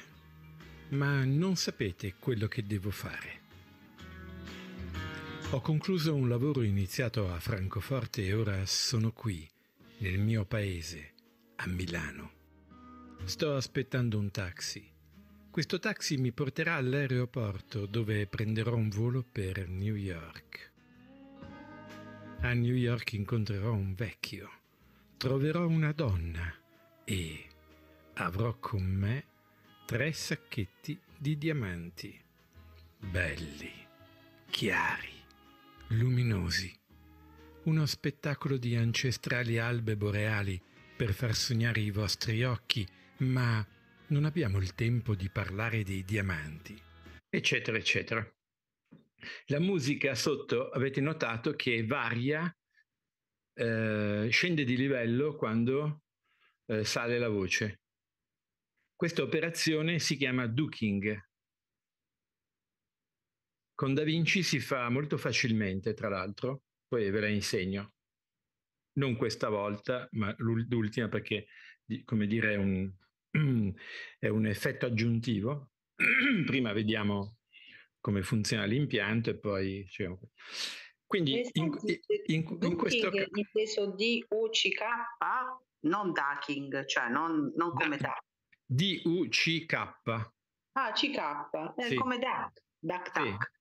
ma non sapete quello che devo fare. Ho concluso un lavoro iniziato a Francoforte e ora sono qui, nel mio paese, a Milano. Sto aspettando un taxi. Questo taxi mi porterà all'aeroporto dove prenderò un volo per New York. A New York incontrerò un vecchio, troverò una donna e avrò con me tre sacchetti di diamanti, belli, chiari luminosi. Uno spettacolo di ancestrali albe boreali per far sognare i vostri occhi, ma non abbiamo il tempo di parlare dei diamanti, eccetera, eccetera. La musica sotto avete notato che varia, eh, scende di livello quando eh, sale la voce. Questa operazione si chiama duking, con Da Vinci si fa molto facilmente, tra l'altro, poi ve la insegno. Non questa volta, ma l'ultima perché, come dire, è un, è un effetto aggiuntivo. Prima vediamo come funziona l'impianto e poi... Cioè, quindi in, in, in, in questo caso... inteso D-U-C-K, non ducking, cioè non, non come duck. D-U-C-K. Ah, CK, eh, sì. come duck, duck, duck.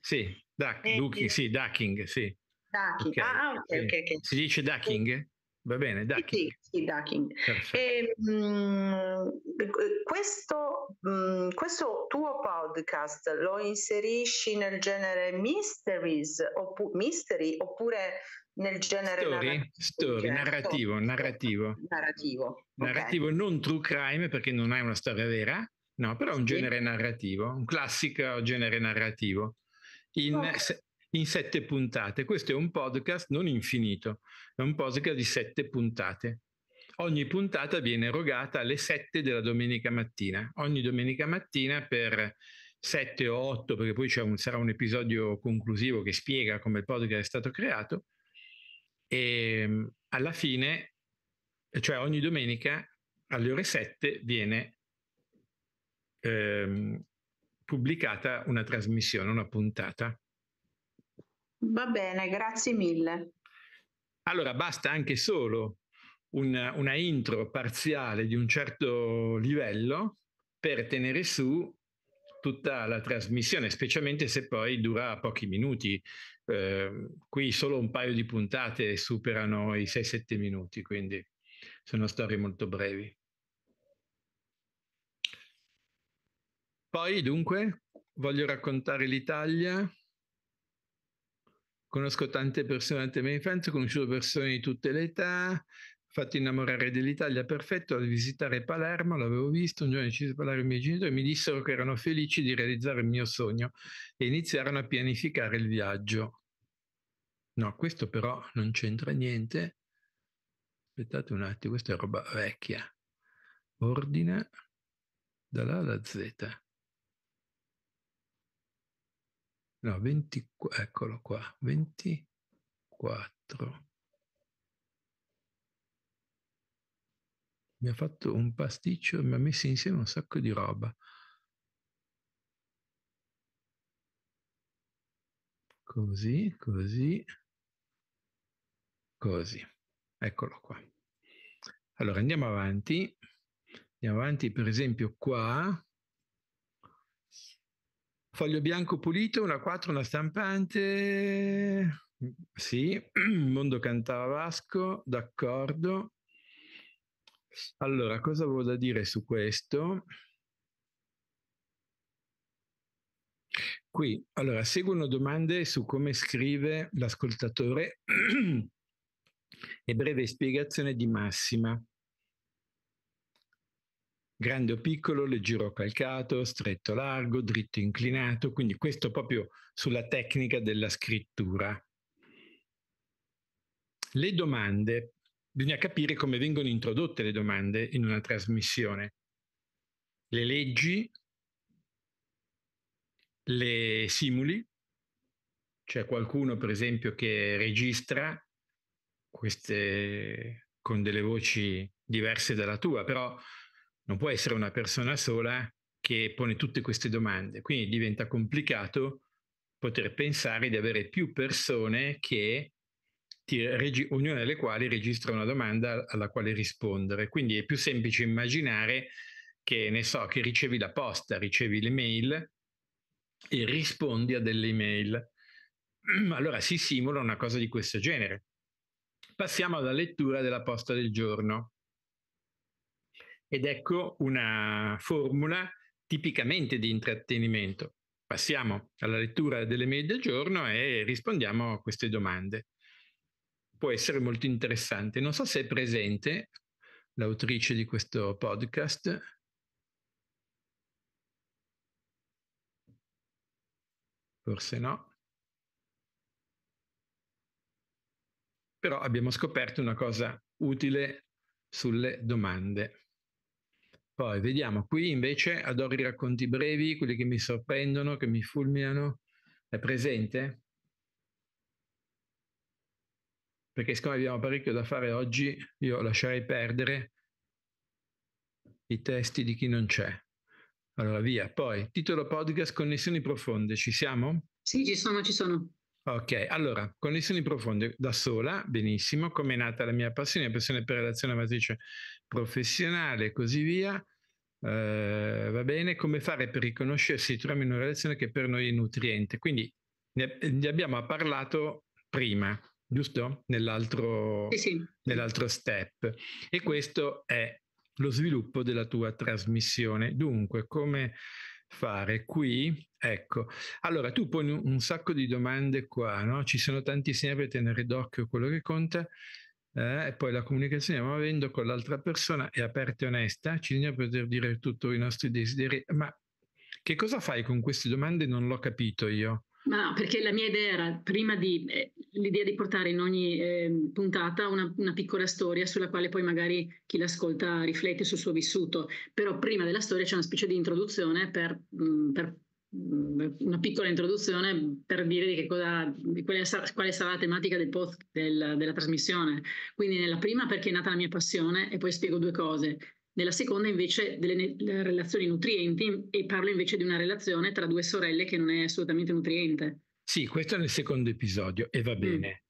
Sì, duck, eh, ducking, sì, ducking, sì. Ducking. Okay. Ah, okay, sì. Si dice ducking? Va bene, ducking. Sì, sì, ducking. E, ehm, mh, mm, eh, questo, mh, mm, questo, tuo podcast lo inserisci nel genere mysteries, oppu- mystery oppure nel genere story, narrativo, story, cioè, narrativo, narrativo, narrativo, narrativo. non true crime perché non è una storia vera, No, però è un genere sì. narrativo, un classico genere narrativo. In, okay. se, in, sette puntate. Questo è un podcast non infinito, è un podcast di sette puntate. Ogni puntata viene erogata alle sette della domenica mattina. Ogni domenica mattina per sette o otto, perché poi un, sarà un episodio conclusivo che spiega come il podcast è stato creato. E ehm, alla fine, cioè ogni domenica alle ore 7 viene ehm, pubblicata una trasmissione, una puntata. Va bene, grazie mille. Allora basta anche solo una, una intro parziale di un certo livello per tenere su tutta la trasmissione, specialmente se poi dura pochi minuti. Eh, qui solo un paio di puntate superano i 6-7 minuti, quindi sono storie molto brevi. Poi, dunque, voglio raccontare l'Italia. Conosco tante persone della mia infanzia, ho conosciuto persone di tutte le età, fatto innamorare dell'Italia, perfetto, al visitare Palermo, l'avevo visto, un giorno decisi di parlare con i miei genitori, mi dissero che erano felici di realizzare il mio sogno e iniziarono a pianificare il viaggio. No, questo però non c'entra niente. Aspettate un attimo, questa è roba vecchia. Ordina dalla alla Z. no, 20, eccolo qua, 24. Mi ha fatto un pasticcio, mi ha messo insieme un sacco di roba. Così, così, così. Eccolo qua. Allora andiamo avanti. Andiamo avanti, per esempio, qua foglio bianco pulito, una 4, una stampante. Sì, Mondo cantava Vasco, d'accordo. Allora, cosa avevo da dire su questo? Qui, allora, seguono domande su come scrive l'ascoltatore e breve spiegazione di Massima grande o piccolo, leggero o calcato, stretto o largo, dritto o inclinato, quindi questo proprio sulla tecnica della scrittura. Le domande, bisogna capire come vengono introdotte le domande in una trasmissione. Le leggi, le simuli, c'è qualcuno per esempio che registra queste con delle voci diverse dalla tua, però non può essere una persona sola che pone tutte queste domande, quindi diventa complicato poter pensare di avere più persone che ti, ognuna delle quali registra una domanda alla quale rispondere. Quindi è più semplice immaginare che, ne so, che ricevi la posta, ricevi l'email e rispondi a delle email. Allora si simula una cosa di questo genere. Passiamo alla lettura della posta del giorno. Ed ecco una formula tipicamente di intrattenimento. Passiamo alla lettura delle mail del giorno e rispondiamo a queste domande. Può essere molto interessante. Non so se è presente l'autrice di questo podcast. Forse no. Però abbiamo scoperto una cosa utile sulle domande. Poi vediamo qui invece, adoro i racconti brevi, quelli che mi sorprendono, che mi fulminano. È presente? Perché siccome abbiamo parecchio da fare oggi, io lascerei perdere i testi di chi non c'è. Allora via, poi titolo podcast Connessioni profonde, ci siamo? Sì, ci sono, ci sono. Ok, allora, connessioni profonde da sola, benissimo, come è nata la mia passione, la passione per relazione amatrice professionale e così via. Eh, va bene, come fare per riconoscersi troviamo in una relazione che per noi è nutriente? Quindi ne, ne abbiamo parlato prima, giusto? Nell'altro, sì, sì. nell'altro step. E questo è lo sviluppo della tua trasmissione. Dunque, come fare qui? Ecco, allora tu poni un, un sacco di domande qua, no? Ci sono tanti segni per tenere d'occhio quello che conta eh, e poi la comunicazione che stiamo avendo con l'altra persona è aperta e onesta, ci viene a poter dire tutti i nostri desideri, ma che cosa fai con queste domande? Non l'ho capito io. Ma no, perché la mia idea era prima di eh, l'idea di portare in ogni eh, puntata una, una, piccola storia sulla quale poi magari chi l'ascolta riflette sul suo vissuto, però prima della storia c'è una specie di introduzione per, mh, mm, per Mm, una piccola introduzione per dire di che cosa, di quale, sarà, quale, sarà, la tematica del post, del, della trasmissione. Quindi nella prima perché è nata la mia passione e poi spiego due cose. Nella seconda invece delle relazioni nutrienti e parlo invece di una relazione tra due sorelle che non è assolutamente nutriente. Sì, questo è nel secondo episodio e va mm. bene.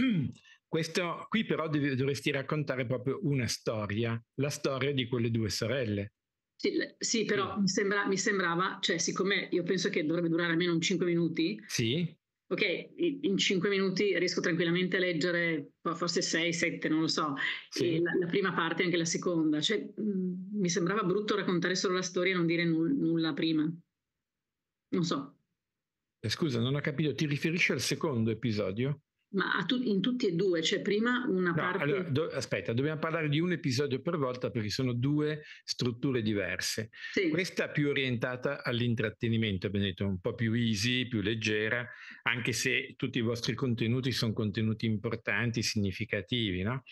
Mm. Questo, qui però dovresti raccontare proprio una storia, la storia di quelle due sorelle. Sì, sì, però mi, sembra, mi, sembrava, cioè siccome io penso che dovrebbe durare almeno un 5 minuti, sì. ok, in 5 minuti riesco tranquillamente a leggere forse 6, 7, non lo so, sì. la, la, prima parte e anche la seconda, cioè, mh, mm, mi sembrava brutto raccontare solo la storia e non dire nul- nulla prima, non so. Eh, scusa, non ho capito, ti riferisci al secondo episodio? Ma tu- in tutti e due, cioè prima una no, parte... Allora, do- aspetta, dobbiamo parlare di un episodio per volta perché sono due strutture diverse. Sì. Questa più orientata all'intrattenimento, abbiamo detto, un po' più easy, più leggera, anche se tutti i vostri contenuti sono contenuti importanti, significativi, no?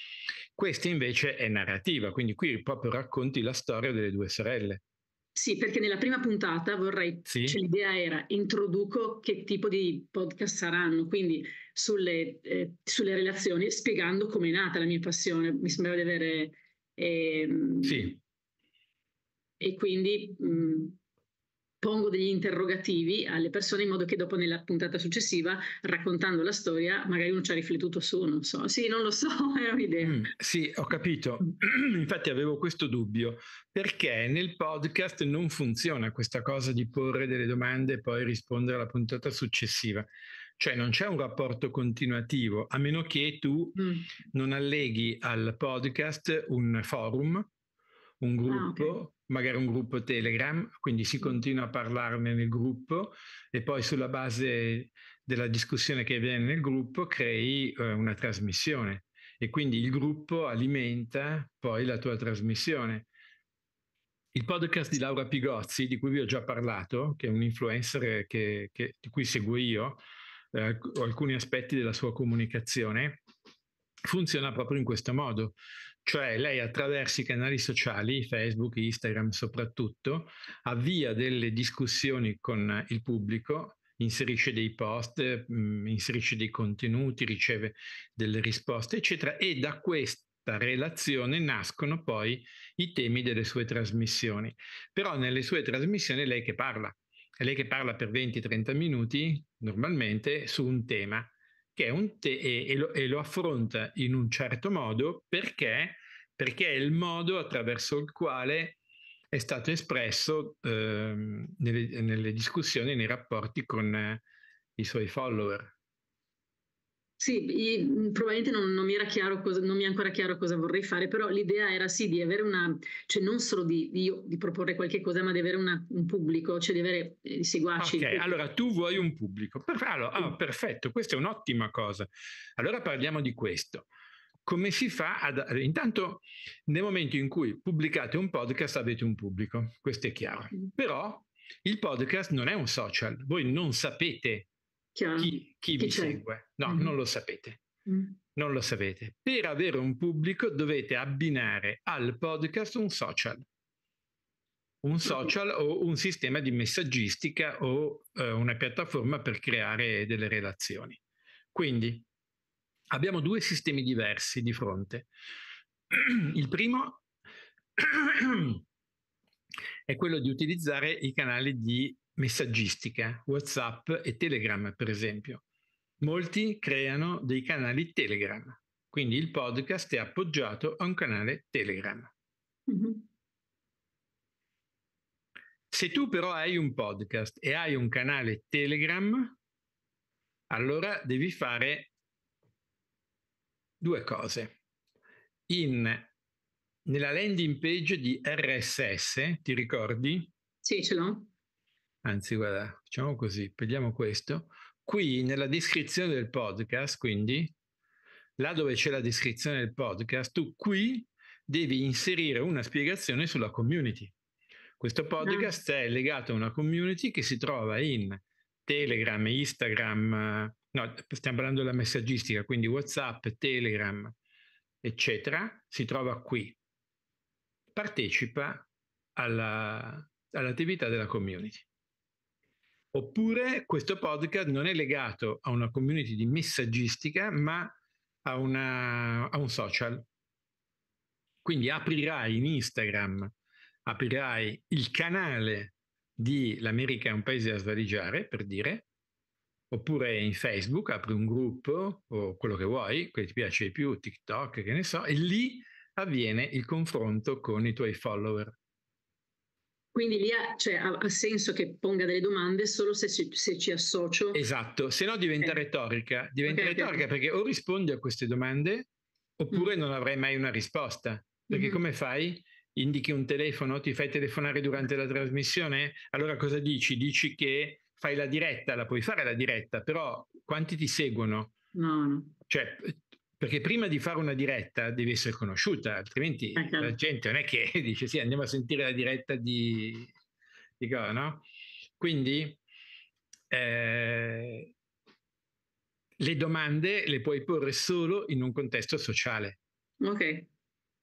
Questa invece è narrativa, quindi qui proprio racconti la storia delle due sorelle. Sì, perché nella prima puntata vorrei... Sì. Cioè, l'idea era introduco che tipo di podcast saranno, quindi sulle, eh, sulle relazioni, spiegando come è nata la mia passione. Mi sembrava di avere... Ehm, sì. E quindi mh, mm, pongo degli interrogativi alle persone in modo che dopo nella puntata successiva, raccontando la storia, magari uno ci ha riflettuto su, non so. Sì, non lo so, è un'idea. Mm, sì, ho capito. Mm. Infatti avevo questo dubbio, perché nel podcast non funziona questa cosa di porre delle domande e poi rispondere alla puntata successiva. Cioè non c'è un rapporto continuativo, a meno che tu mm. non alleghi al podcast un forum, un ah, gruppo, ah, okay. magari un gruppo Telegram, quindi si continua a parlarne nel gruppo e poi sulla base della discussione che avviene nel gruppo crei eh, una trasmissione e quindi il gruppo alimenta poi la tua trasmissione. Il podcast di Laura Pigozzi, di cui vi ho già parlato, che è un influencer che, che, di cui seguo io, eh, alcuni aspetti della sua comunicazione, funziona proprio in questo modo. Cioè lei attraverso i canali sociali, Facebook, Instagram soprattutto, avvia delle discussioni con il pubblico, inserisce dei post, mm, inserisce dei contenuti, riceve delle risposte, eccetera, e da questa relazione nascono poi i temi delle sue trasmissioni. Però nelle sue trasmissioni è lei che parla, è lei che parla per 20-30 minuti, normalmente, su un tema, che è un te- e, e, lo, e lo affronta in un certo modo perché, perché è il modo attraverso il quale è stato espresso eh, nelle, nelle, discussioni, nei rapporti con eh, i suoi follower. Sì, io, probabilmente non, non, mi cosa, non, mi è ancora chiaro cosa vorrei fare, però l'idea era sì di avere una, cioè non solo di, di, io, di proporre qualche cosa, ma di avere una, un pubblico, cioè di avere eh, i seguaci. Ok, allora tu vuoi un pubblico. Per, allora, oh, perfetto, questa è un'ottima cosa. Allora parliamo di questo. Come si fa ad... Intanto nel momento in cui pubblicate un podcast avete un pubblico, questo è chiaro. Però il podcast non è un social, voi non sapete chi, chi, vi c'è? segue. No, mm-hmm. non lo sapete. Mm-hmm. Non lo sapete. Per avere un pubblico dovete abbinare al podcast un social. Un mm-hmm. social o un sistema di messaggistica o eh, una piattaforma per creare delle relazioni. Quindi abbiamo due sistemi diversi di fronte. Il primo è quello di utilizzare i canali di messaggistica, WhatsApp e Telegram, per esempio. Molti creano dei canali Telegram, quindi il podcast è appoggiato a un canale Telegram. Mm-hmm. Se tu però hai un podcast e hai un canale Telegram, allora devi fare due cose. In, nella landing page di RSS, ti ricordi? Sì, ce l'ho. Anzi, guarda, facciamo così, prendiamo questo. Qui nella descrizione del podcast, quindi, là dove c'è la descrizione del podcast, tu qui devi inserire una spiegazione sulla community. Questo podcast è legato a una community che si trova in Telegram, Instagram, no, stiamo parlando della messaggistica, quindi WhatsApp, Telegram, eccetera, si trova qui. Partecipa alla, all'attività della community. Oppure questo podcast non è legato a una community di messaggistica, ma a, una, a un social. Quindi aprirai in Instagram, aprirai il canale di L'America è un paese da svaligiare, per dire, oppure in Facebook apri un gruppo o quello che vuoi, che ti piace di più, TikTok, che ne so, e lì avviene il confronto con i tuoi follower. Quindi lì ha, cioè, ha, senso che ponga delle domande solo se, ci, se ci associo. Esatto, se no diventa eh. retorica. Diventa okay, retorica okay. perché o rispondi a queste domande oppure mm. non avrai mai una risposta. Perché mm come fai? Indichi un telefono, ti fai telefonare durante la trasmissione? Allora cosa dici? Dici che fai la diretta, la puoi fare la diretta, però quanti ti seguono? No, no. Cioè, perché prima di fare una diretta deve essere conosciuta, altrimenti uh la gente non è che dice sì, andiamo a sentire la diretta di, di cosa, no? Quindi eh, le domande le puoi porre solo in un contesto sociale. Ok,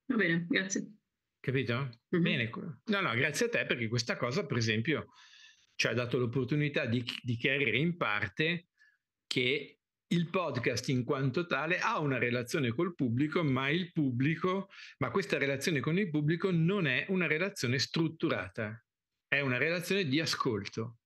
va bene, grazie. Capito? Uh-huh. Bene, no, no, grazie a te perché questa cosa, per esempio, ci ha dato l'opportunità di, di chiarire in parte che il podcast in quanto tale ha una relazione col pubblico, ma il pubblico, ma questa relazione con il pubblico non è una relazione strutturata, è una relazione di ascolto.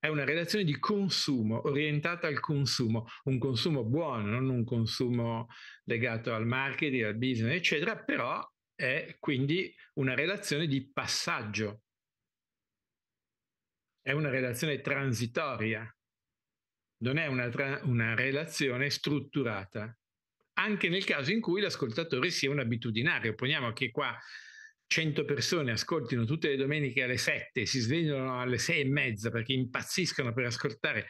È una relazione di consumo, orientata al consumo, un consumo buono, non un consumo legato al marketing, al business, eccetera, però è quindi una relazione di passaggio. È una relazione transitoria, non è una, tra- una relazione strutturata, anche nel caso in cui l'ascoltatore sia un abitudinario. Poniamo che qua 100 persone ascoltino tutte le domeniche alle 7, si svegliano alle 6 e mezza perché impazziscono per ascoltare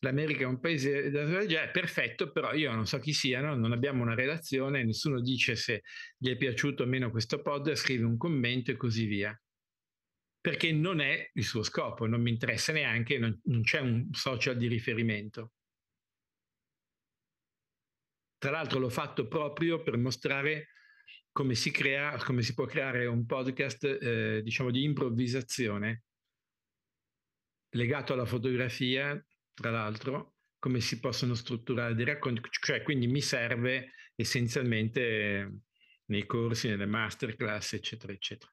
l'America è un paese da viaggiare, perfetto, però io non so chi siano, non abbiamo una relazione, nessuno dice se gli è piaciuto o meno questo pod, scrive un commento e così via perché non è il suo scopo, non mi interessa neanche, non, non c'è un social di riferimento. Tra l'altro l'ho fatto proprio per mostrare come si, crea, come si può creare un podcast, eh, diciamo, di improvvisazione legato alla fotografia, tra l'altro, come si possono strutturare dei racconti, cioè quindi mi serve essenzialmente nei corsi, nelle masterclass, eccetera, eccetera.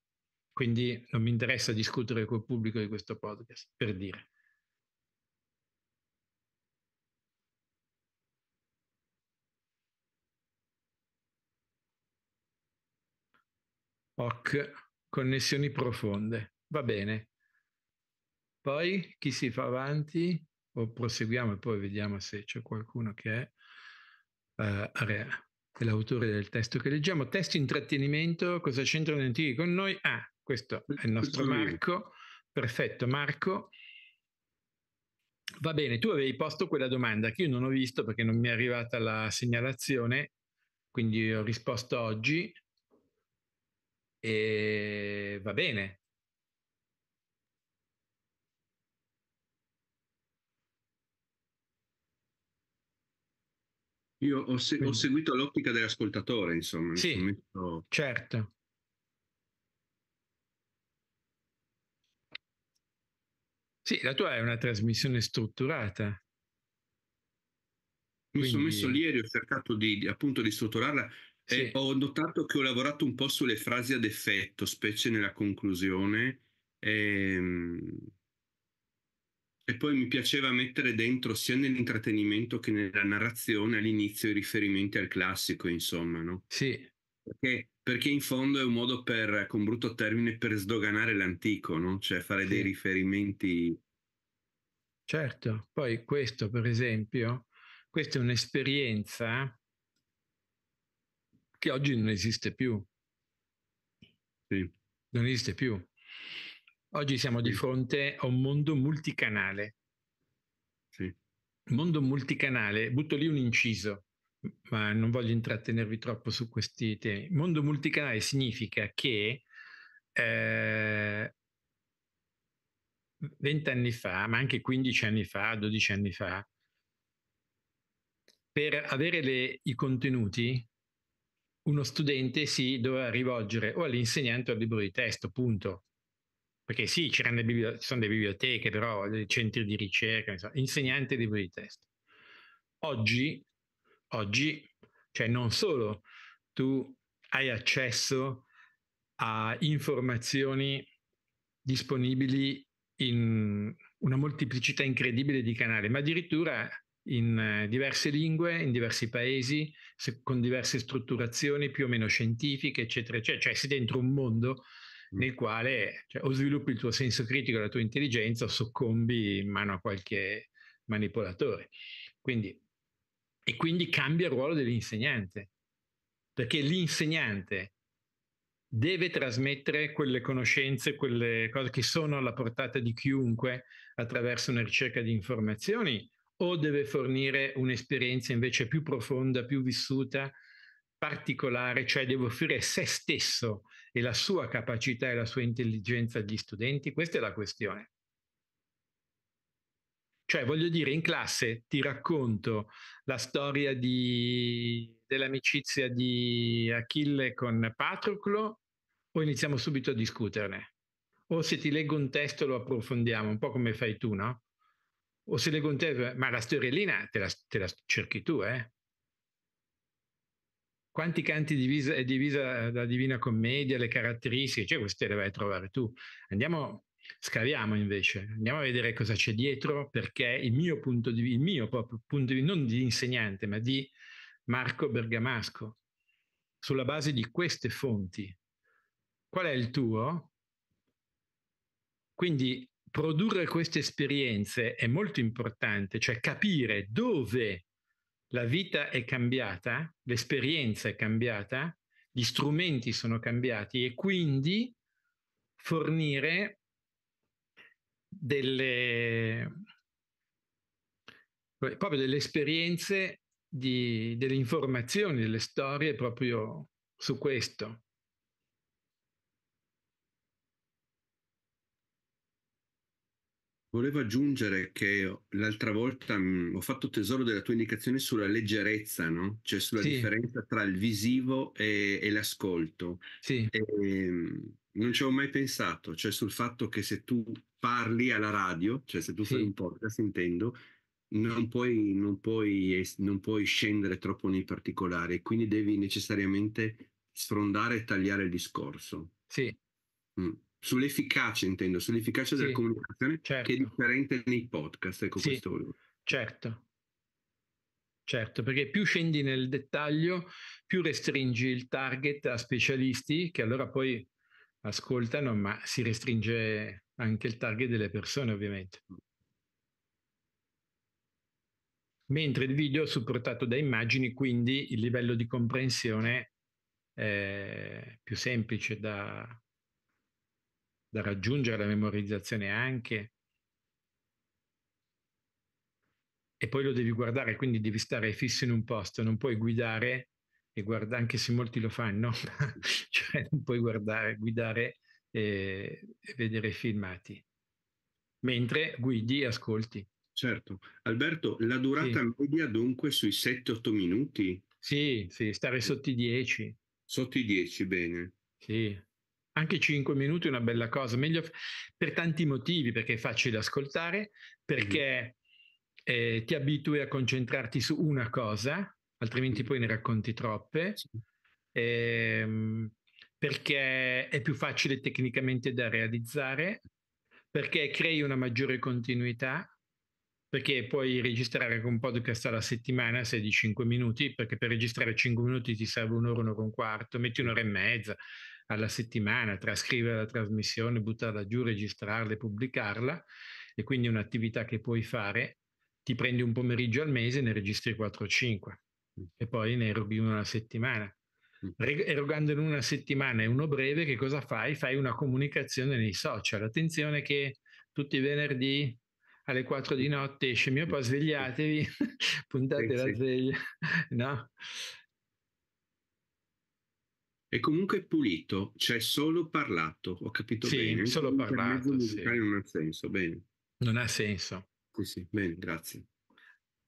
Quindi non mi interessa discutere col pubblico di questo podcast, per dire. Ok, connessioni profonde. Va bene. Poi chi si fa avanti? O proseguiamo e poi vediamo se c'è qualcuno che è, uh, è l'autore del testo che leggiamo. Testo intrattenimento, cosa c'entrano gli antichi con noi? Ah, questo è il nostro Marco. Perfetto, Marco. Va bene, tu avevi posto quella domanda che io non ho visto perché non mi è arrivata la segnalazione, quindi ho risposto oggi e va bene. Io ho, se- ho seguito l'ottica dell'ascoltatore, insomma. Sì, certo. Sì, la tua è una trasmissione strutturata. Mi sono messo ieri, ho cercato di, appunto di strutturarla sì. e ho notato che ho lavorato un po' sulle frasi ad effetto, specie nella conclusione. E, ehm, e poi mi piaceva mettere dentro sia nell'intrattenimento che nella narrazione all'inizio i riferimenti al classico, insomma, no? Sì, perché, perché, in fondo è un modo per, con brutto termine, per sdoganare l'antico, no? cioè fare sì. dei riferimenti. Certo, poi questo per esempio, questa è un'esperienza che oggi non esiste più. Sì. Non esiste più. Oggi siamo sì. di fronte a un mondo multicanale. Sì. Mondo multicanale, butto lì un inciso ma non voglio intrattenervi troppo su questi temi. Mondo multicanale significa che eh, vent'anni eh, fa, ma anche 15 anni fa, 12 anni fa, per avere le, i contenuti uno studente si doveva rivolgere o all'insegnante o al libro di testo, punto. Perché sì, ci sono delle biblioteche, però dei centri di ricerca, insomma, insegnante e libro di testo. Oggi Oggi, cioè non solo tu hai accesso a informazioni disponibili in una molteplicità incredibile di canali, ma addirittura in eh, diverse lingue, in diversi paesi, con diverse strutturazioni più o meno scientifiche, eccetera, eccetera. Cioè sei dentro un mondo mm. nel quale cioè, o sviluppi il tuo senso critico e la tua intelligenza o soccombi in mano a qualche manipolatore. Quindi e quindi cambia il ruolo dell'insegnante, perché l'insegnante deve trasmettere quelle conoscenze, quelle cose che sono alla portata di chiunque attraverso una ricerca di informazioni o deve fornire un'esperienza invece più profonda, più vissuta, particolare, cioè deve offrire se stesso e la sua capacità e la sua intelligenza agli studenti? Questa è la questione. Cioè, voglio dire, in classe ti racconto la storia di, dell'amicizia di Achille con Patroclo o iniziamo subito a discuterne? O se ti leggo un testo lo approfondiamo, un po' come fai tu, no? O se leggo un testo, ma la storiellina te la, te la cerchi tu, eh? quanti canti divisa, è divisa eh, la Divina Commedia, le caratteristiche, cioè queste le vai a trovare tu. Andiamo Scaviamo invece, andiamo a vedere cosa c'è dietro, perché il mio punto di vista, il mio proprio punto di vista, non di insegnante, ma di Marco Bergamasco, sulla base di queste fonti. Qual è il tuo? Quindi produrre queste esperienze è molto importante, cioè capire dove la vita è cambiata, l'esperienza è cambiata, gli strumenti sono cambiati e quindi fornire delle, proprio delle esperienze, di, delle informazioni, delle storie proprio su questo. Volevo aggiungere che l'altra volta mh, mm, ho fatto tesoro della tua indicazione sulla leggerezza, no? cioè sulla sì. differenza tra il visivo e, e l'ascolto. Sì. E, ehm, mh, non ci avevo mai pensato, cioè sul fatto che se tu parli alla radio, cioè se tu sì. fai un podcast intendo, non puoi, non, puoi, non puoi, scendere troppo nei particolari, quindi devi necessariamente sfrondare e tagliare il discorso. Sì. Mm. Sull'efficacia intendo, sull'efficacia sì. della comunicazione certo. che è certo. differente nei podcast, ecco sì. questo volevo. Certo. Certo, perché più scendi nel dettaglio, più restringi il target a specialisti che allora poi ascoltano, ma si restringe anche il target delle persone ovviamente. Mentre il video è supportato da immagini, quindi il livello di comprensione è più semplice da, da raggiungere, la memorizzazione anche. E poi lo devi guardare, quindi devi stare fisso in un posto, non puoi guidare e guarda, anche se molti lo fanno, cioè non puoi guardare, guidare e, e vedere filmati, mentre guidi e ascolti. Certo. Alberto, la durata sì. media dunque sui 7-8 minuti? Sì, sì, stare sotto i 10. Sotto i 10, bene. Sì, anche 5 minuti è una bella cosa, meglio per tanti motivi, perché è facile ascoltare, perché mm. eh, ti abitui a concentrarti su una cosa, altrimenti mm. poi ne racconti troppe. Sì. E, ehm, perché è più facile tecnicamente da realizzare, perché crei una maggiore continuità, perché puoi registrare con un podcast alla settimana se di 5 minuti, perché per registrare 5 minuti ti serve un'ora, un'ora e un quarto, metti un'ora e mezza alla settimana, trascrivere la trasmissione, buttarla giù, registrarla e pubblicarla, e quindi è un'attività che puoi fare, ti prendi un pomeriggio al mese ne registri 4 o 5 e poi ne rubi una alla settimana erogando in una settimana e uno breve, che cosa fai? Fai una comunicazione nei social. Attenzione che tutti i venerdì alle 4 di notte esce mio po', svegliatevi, puntate la sveglia, no? E comunque è pulito, cioè solo parlato, ho capito sì, bene. Solo parlato, sì, Non ha senso, bene. Non ha senso. Sì, sì, bene, grazie.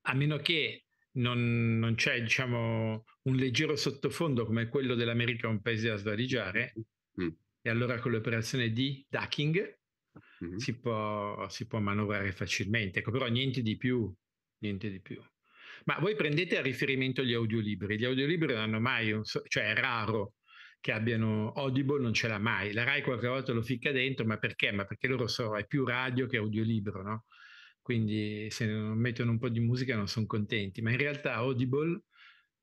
A meno che non, non c'è diciamo, un leggero sottofondo come quello dell'America un paese da svaligiare mm. e allora con l'operazione di ducking mm. si, può, si, può, manovrare facilmente, ecco, però niente di più, niente di più. Ma voi prendete a riferimento gli audiolibri, gli audiolibri non hanno mai, un, cioè è raro che abbiano Audible non ce l'ha mai. La RAI qualche volta lo ficca dentro, ma perché? Ma perché loro so, è più radio che audiolibro, no? quindi se non mettono un po' di musica non sono contenti, ma in realtà Audible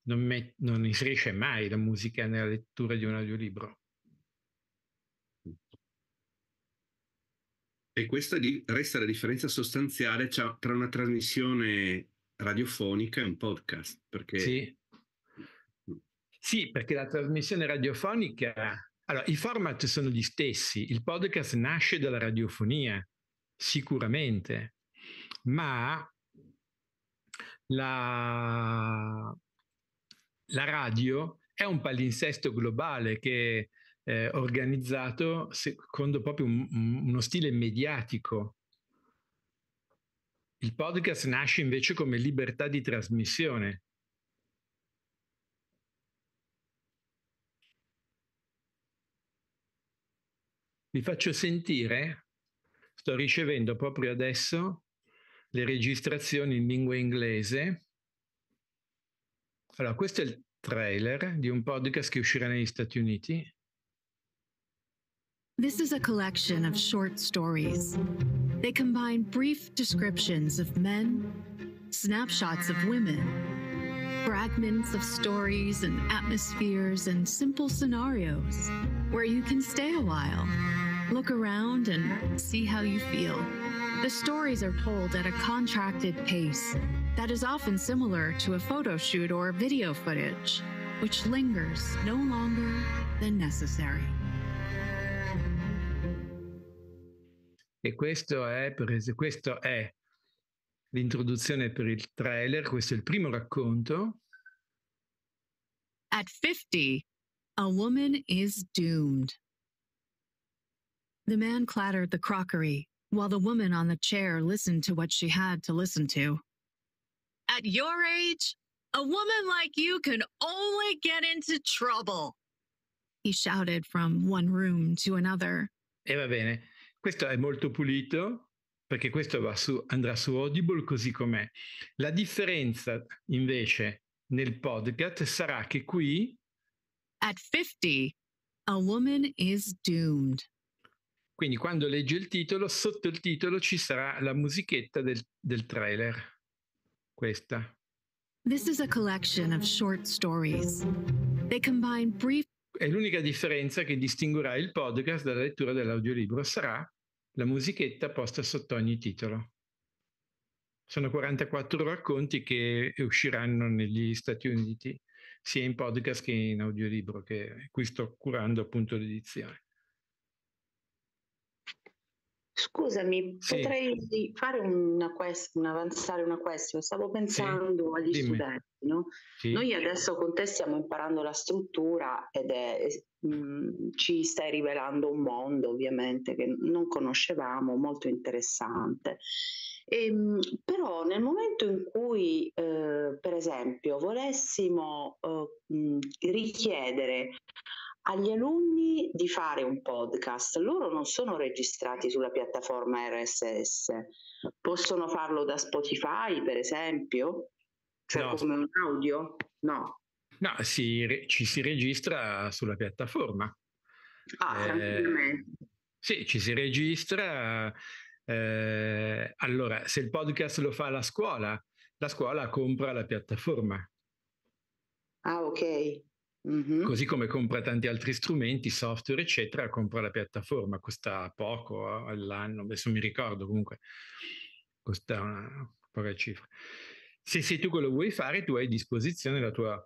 non, met- non inserisce mai la musica nella lettura di un audiolibro. E questa di- resta la differenza sostanziale tra una trasmissione radiofonica e un podcast. Perché... Sì. sì, perché la trasmissione radiofonica... Allora, i format sono gli stessi, il podcast nasce dalla radiofonia, sicuramente, ma la, la radio è un palinsesto globale che eh, organizzato secondo proprio un, uno stile mediatico. Il podcast nasce invece come libertà di trasmissione. Vi faccio sentire, sto ricevendo proprio adesso le registrazioni in lingua inglese. Allora, questo è il trailer di un podcast che uscirà negli Stati Uniti. This is a collection of short stories. They combine brief descriptions of men, snapshots of women, fragments of stories and atmospheres and simple scenarios where you can stay a while, look around and see how you feel. The stories are told at a contracted pace that is often similar to a photo shoot or video footage, which lingers no longer than necessary. E questo è, questo è l'introduzione per il trailer, questo è il primo racconto. At 50, a woman is doomed. The man clattered the crockery while the woman on the chair listened to what she had to listen to. At your age, a woman like you can only get into trouble, he shouted from one room to another. E eh, va bene, questo è molto pulito perché questo su, andrà su Audible così com'è. La differenza invece nel podcast sarà che qui... At 50, a woman is doomed. Quindi quando leggi il titolo, sotto il titolo ci sarà la musichetta del, del trailer. Questa. This is a collection of short stories. They combine Brief... E l'unica differenza che distinguerà il podcast dalla lettura dell'audiolibro sarà la musichetta posta sotto ogni titolo. Sono 44 racconti che usciranno negli Stati Uniti, sia in podcast che in audiolibro, che qui sto curando appunto l'edizione. Scusami, sì. potrei fare una question, avanzare una question? Stavo pensando sì. agli Dimmi. studenti, no? sì. Noi adesso con te stiamo imparando la struttura ed è, mh, mhmm, ci stai rivelando un mondo ovviamente che non conoscevamo, molto interessante. E, ehm, però nel momento in cui, eh, per esempio, volessimo eh, mhmm, richiedere agli alunni di fare un podcast. Loro non sono registrati sulla piattaforma RSS, possono farlo da Spotify, per esempio, cioè no. come un audio? No. No, si, ci si registra sulla piattaforma. Ah, eh, tranquillamente. Sì, ci si registra. Eh, allora, se il podcast lo fa la scuola, la scuola compra la piattaforma. Ah, ok. Mm-hmm. Così come compra tanti altri strumenti, software, eccetera, compra la piattaforma, costa poco eh, all'anno, adesso mi ricordo comunque, costa una povera cifra. Se sei tu che vuoi fare, tu hai a disposizione la tua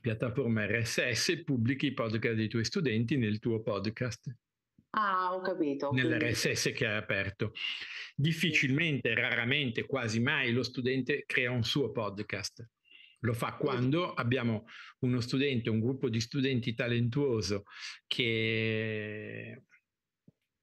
piattaforma RSS e pubblichi i podcast dei tuoi studenti nel tuo podcast. Ah, ho capito. Nell'RSS che hai aperto. Difficilmente, raramente, quasi mai lo studente crea un suo podcast lo fa quando abbiamo uno studente, un gruppo di studenti talentuoso che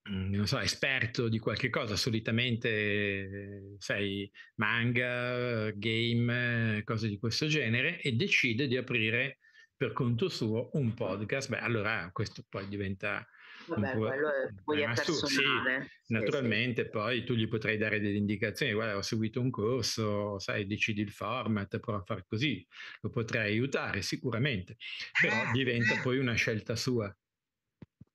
mm, non so, esperto di qualche cosa, solitamente, sai, manga, game, cose di questo genere, e decide di aprire per conto suo un podcast. Beh, allora questo poi diventa Vabbè, quello è, eh, poi è personale. Tu, sì, naturalmente sì, poi tu gli potrai dare delle indicazioni, guarda ho seguito un corso, sai, decidi il format, prova a fare così, lo potrei aiutare sicuramente, però diventa poi una scelta sua.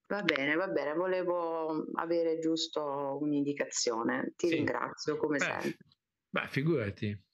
Va bene, va bene, volevo avere giusto un'indicazione, ti ringrazio come beh, sempre. Beh, figurati.